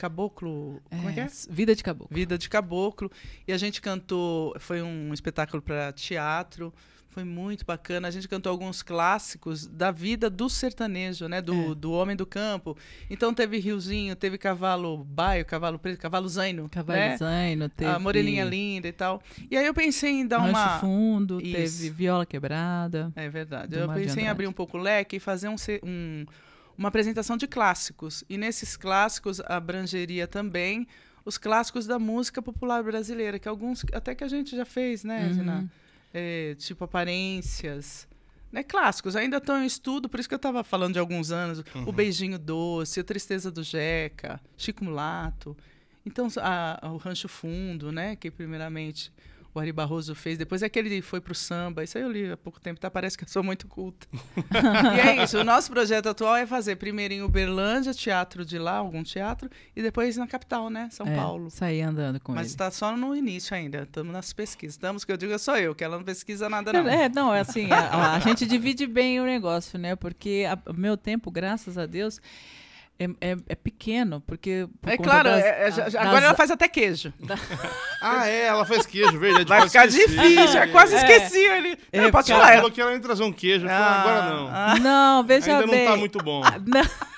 Caboclo. Como é, é que é? Vida de Caboclo. Vida de Caboclo. E a gente cantou, foi um espetáculo para teatro. Foi muito bacana. A gente cantou alguns clássicos da vida do sertanejo, né? Do, é. do homem do campo. Então teve Riozinho, teve Cavalo Baio, Cavalo Preto, Cavalo Zaino. Cavalo né? Zaino, teve. A Morelinha Linda e tal. E aí eu pensei em dar Rancho uma. Fundo, Isso. teve Viola Quebrada. É verdade. Eu pensei em abrir um pouco o leque e fazer um, um uma apresentação de clássicos. E nesses clássicos abrangeria também os clássicos da música popular brasileira, que alguns até que a gente já fez, né, uhum. É, tipo aparências. Né, clássicos, ainda estão em estudo, por isso que eu estava falando de alguns anos. Uhum. O Beijinho Doce, A Tristeza do Jeca, Chico Mulato. Então, a, a, o Rancho Fundo, né, que primeiramente o Ari Barroso fez. Depois é que ele foi pro samba. Isso aí eu li há pouco tempo, tá? Parece que eu sou muito culta. e é isso. O nosso projeto atual é fazer primeiro em Uberlândia, teatro de lá, algum teatro, e depois na capital, né? São é, Paulo. Sair andando com Mas ele. Mas está só no início ainda. Estamos nas pesquisas. Estamos, que eu digo, sou eu, que ela não pesquisa nada, não. É, não, é assim, a, é, a gente divide bem o negócio, né? Porque o meu tempo, graças a Deus. É, é, é, pequeno, porque. Por é claro, das, é, é das, agora ela faz até queijo. ah, é, ela faz queijo, verdade. Vai ficar esqueci. difícil, é, quase esqueci ele. É, é pode falar. Ela falou que ela ia trazer um queijo, ah, falei, agora não. Ah, não, veja Ainda bem. Ainda não tá muito bom. Ah, não.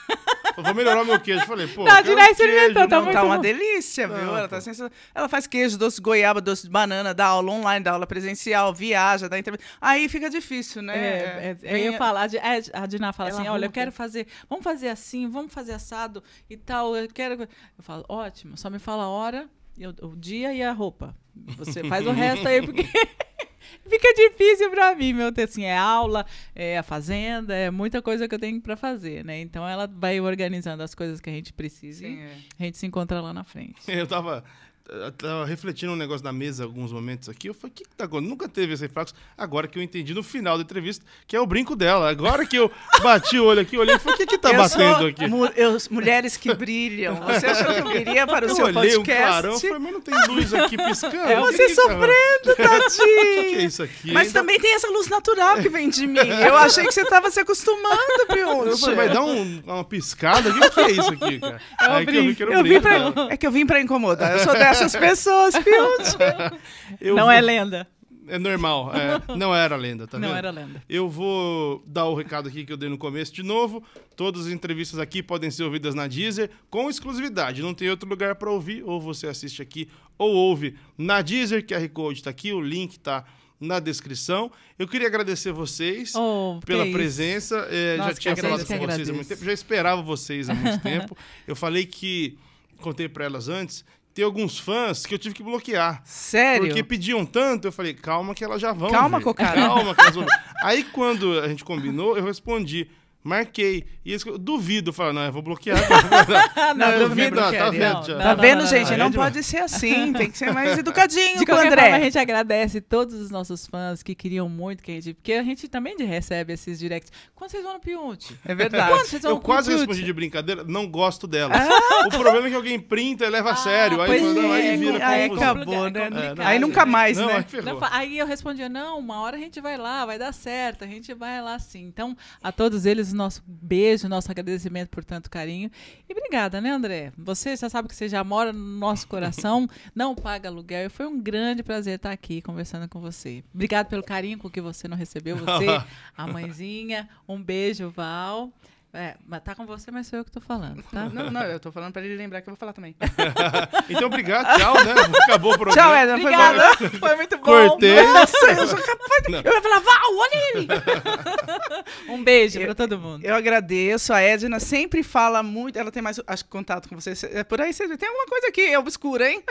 Eu vou melhorar meu queijo. Falei, pô. Tá, de tá experimentou, tá muito Tá uma bom. delícia, viu? Não, ela tá sensacional. Ela faz queijo, doce de goiaba, doce de banana, dá aula online, dá aula presencial, viaja, dá entrevista. Aí fica difícil, né? É, é, é eu ia falar, é, a Diná fala assim: olha, eu quero fazer, vamos fazer assim, vamos fazer assado e tal. Eu quero. Eu falo, ótimo, só me fala a hora, o dia e a roupa. Você faz o resto aí, porque. Fica difícil para mim, meu ter assim, é aula, é a fazenda, é muita coisa que eu tenho para fazer, né? Então ela vai organizando as coisas que a gente precisa Sim, e é. a gente se encontra lá na frente. Eu tava tava refletindo um negócio da mesa alguns momentos aqui. Eu falei, o que, que tá acontecendo? Nunca teve esse reflexo. Agora que eu entendi no final da entrevista, que é o brinco dela. Agora que eu bati o olho aqui, olhei e falei, o que, que tá eu batendo aqui? Mu eu, mulheres que brilham. Você achou que eu viria para o eu seu olhei podcast? Um clarão, eu falei, mas não tem luz aqui piscando. É, você que tá sofrendo, tá? tadinho. O que, que é isso aqui? Mas ainda... Então também tem essa luz natural que vem de mim. Eu achei que você tava se acostumando, Piucci. vai dar um, uma piscada aqui? O que é isso aqui, cara? É, o Que eu, vi eu, pra... é que eu vim para incomodar. Eu sou dessa essas pessoas, Field. Eu não é vou... é lenda. É normal, é. não era lenda, tá não vendo? Não era lenda. Eu vou dar o recado aqui que eu dei no começo de novo. Todas as entrevistas aqui podem ser ouvidas na Deezer com exclusividade. Não tem outro lugar para ouvir, ou você assiste aqui ou ouve na Deezer. QR Code tá aqui, o link tá na descrição. Eu queria agradecer vocês oh, pela é presença. É, Nossa, já tinha falado com agradeço. vocês há muito tempo, já esperava vocês há muito tempo. Eu falei que contei para elas antes tem alguns fãs que eu tive que bloquear. Sério? Porque pediam tanto, eu falei, calma que elas já vão. Calma, ver. Calma que elas vão. Aí quando a gente combinou, eu respondi. Marquei. E eles, duvido. Falaram, não, eu vou bloquear. não, eu duvido. Não, é tá vendo, não, Tá não, vendo, gente? Não, pode ser assim. Tem que ser mais educadinho De com o André. Forma, é. a gente agradece todos os nossos fãs que queriam muito que a gente... Porque a gente também recebe esses directs. Quando vocês vão no Piunte? É verdade. Quando vocês vão eu no quase Piunte? respondi de brincadeira. Não gosto delas. Ah. O problema é que alguém printa e leva ah, a sério. Aí, pois não, é, aí vira Aí é acabou, né? É, aí nunca né? mais, não, né? Aí, aí eu respondia, não, uma hora a gente vai lá, vai dar certo. A gente vai lá sim. Então, a todos eles nosso beijo, nosso agradecimento por tanto carinho. E obrigada, né, André? Você já sabe que você já mora no nosso coração, não paga aluguel. E foi um grande prazer estar aqui conversando com você. Obrigado pelo carinho com que você não recebeu, você, a mãezinha. Um beijo, Val. É, mas tá com você, mas sou eu que tô falando, tá? Não, não, eu tô falando pra ele lembrar que eu vou falar também. então, obrigado, tchau, né? Acabou o programa. Tchau, Edna, Obrigada, foi, né? foi muito bom. Cortei. Nossa, eu sou capaz de... Eu ia falar, Val, olha ele! um beijo eu, pra todo mundo. Eu agradeço, a Edna sempre fala muito, ela tem mais acho, contato com você, é por aí, você tem alguma coisa aqui, é obscura, hein?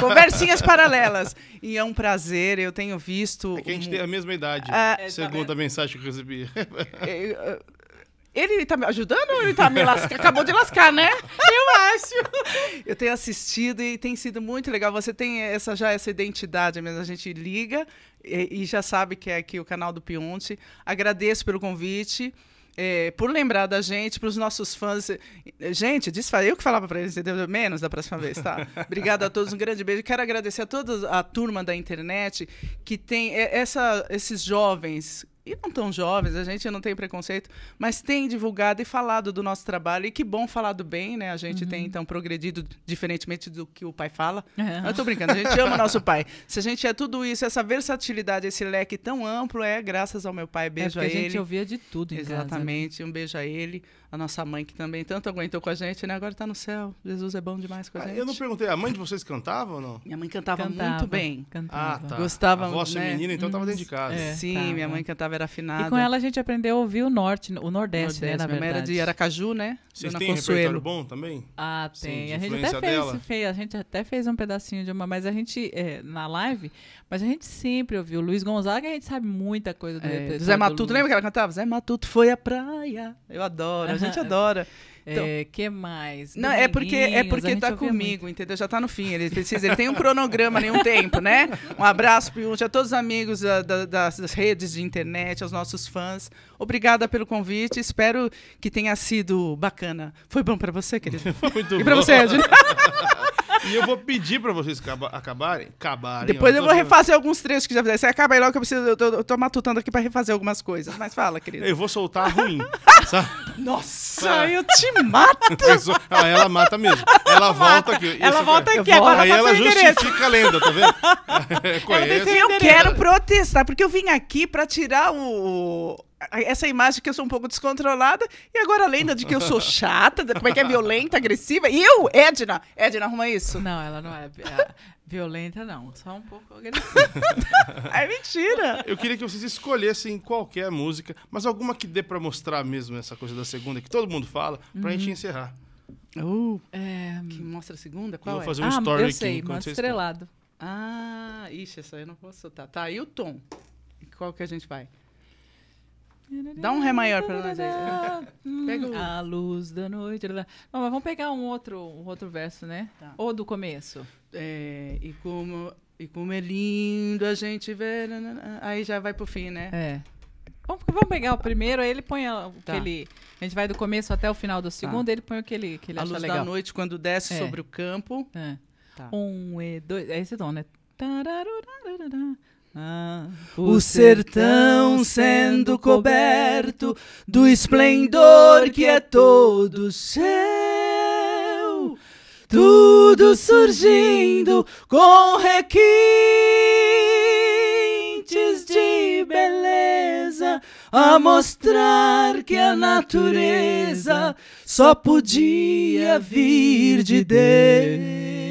Conversinhas paralelas. E é um prazer, eu tenho visto... É que a gente um... tem a mesma idade, ah, é, tá segundo a mensagem que eu recebi. É, ele tá me ajudando ou ele tá me lascando? Acabou de lascar, né? Eu acho. Eu tenho assistido e tem sido muito legal. Você tem essa já essa identidade mesmo. A gente liga e, e já sabe que é aqui o canal do Pionte. Agradeço pelo convite. É, por lembrar da gente, para os nossos fãs. Gente, eu que falava para eles, entendeu? Menos da próxima vez, tá? Obrigada a todos, um grande beijo. Quero agradecer a toda a turma da internet que tem é, essa, esses jovens e não tão jovens, a gente não tem preconceito, mas tem divulgado e falado do nosso trabalho. E que bom falado bem, né? A gente uhum. tem, então, progredido diferentemente do que o pai fala. Uhum. Eu tô brincando, a gente ama nosso pai. Se a gente é tudo isso, essa versatilidade, esse leque tão amplo, é graças ao meu pai. Beijo é a ele. A gente ouvia de tudo, em né? Exatamente. Casa. Um beijo a ele, a nossa mãe, que também tanto aguentou com a gente, né? Agora tá no céu. Jesus é bom demais com a ah, gente. eu não perguntei, a mãe de vocês cantava ou não? Minha mãe cantava, cantava muito bem. Cantava. Ah, tá. Gostava. A voz né? feminina, então, tava dentro de casa. É, Sim, minha mãe cantava era afinada. E com ela a gente aprendeu a ouvir o norte, o nordeste, nordeste né, na verdade. era de Aracaju, né? Vocês têm Consuelo. repertório bom também? Ah, tem. Sim, a gente até fez, fez, a gente até fez um pedacinho de uma, mas a gente é, na live, mas a gente sempre ouviu Luiz Gonzaga, a gente sabe muita coisa do é, Zé Matuto, lembra que ela cantava? Zé Matuto foi à praia. Eu adoro, a gente adora. Então, é, que mais? Não, é porque é porque tá comigo, muito. entendeu? Já tá no fim. Ele precisa, ele tem um cronograma, nenhum tempo, né? Um abraço para todos os amigos da, das redes de internet, aos nossos fãs. Obrigada pelo convite. Espero que tenha sido bacana. Foi bom para você, querido? Foi muito e bom. E para você, Edna? E eu vou pedir pra vocês acaba, acabarem. acabarem Depois ó, eu, vou refazer alguns trechos que já fizeram. Você acaba aí logo que eu preciso. Eu tô, eu tô matutando aqui pra refazer algumas coisas. Mas fala, querido Eu vou soltar ruim. sabe? Nossa, ah. eu te mato. Pessoa, ah, ela, ela mata mesmo. Ela, ela volta aqui. Ela volta aqui, agora Aí ela tá justifica a lenda, tá vendo? eu quero protestar, porque eu vim aqui pra tirar o, essa imagem que eu sou um pouco descontrolada e agora a lenda de que eu sou chata, como é que é violenta, agressiva. E eu, Edna, Edna arruma isso? Não, ela não é, é violenta não, só um pouco agressiva. é mentira. Eu queria que vocês escolhessem qualquer música, mas alguma que dê para mostrar mesmo essa coisa da segunda que todo mundo fala, pra uhum. gente encerrar. Uh, é... que mostra a segunda? Qual eu vou é? fazer um ah, story eu sei, aqui. estrelado. Ah, ixi, essa eu não posso soltar. Tá, e o tom? Qual que a gente vai? Dá um ré maior pra nós aí. Pega a luz da noite. Não, mas vamos pegar um outro, um outro verso, né? Tá. Ou do começo. É, e como e como é lindo a gente ver. Né, né, né. Aí já vai pro fim, né? É. Vamos, vamos pegar o primeiro, aí ele põe o que tá. ele. A gente vai do começo até o final do tá. segundo, tá. ele põe o que ele, que ele a acha legal. luz da noite, quando desce é. sobre o campo. É. Tá. Um e dois. É esse tom, né? Ah, o sertão sendo coberto do esplendor que é todo seu, tudo surgindo com requintes de beleza a mostrar que a natureza só podia vir de Deus.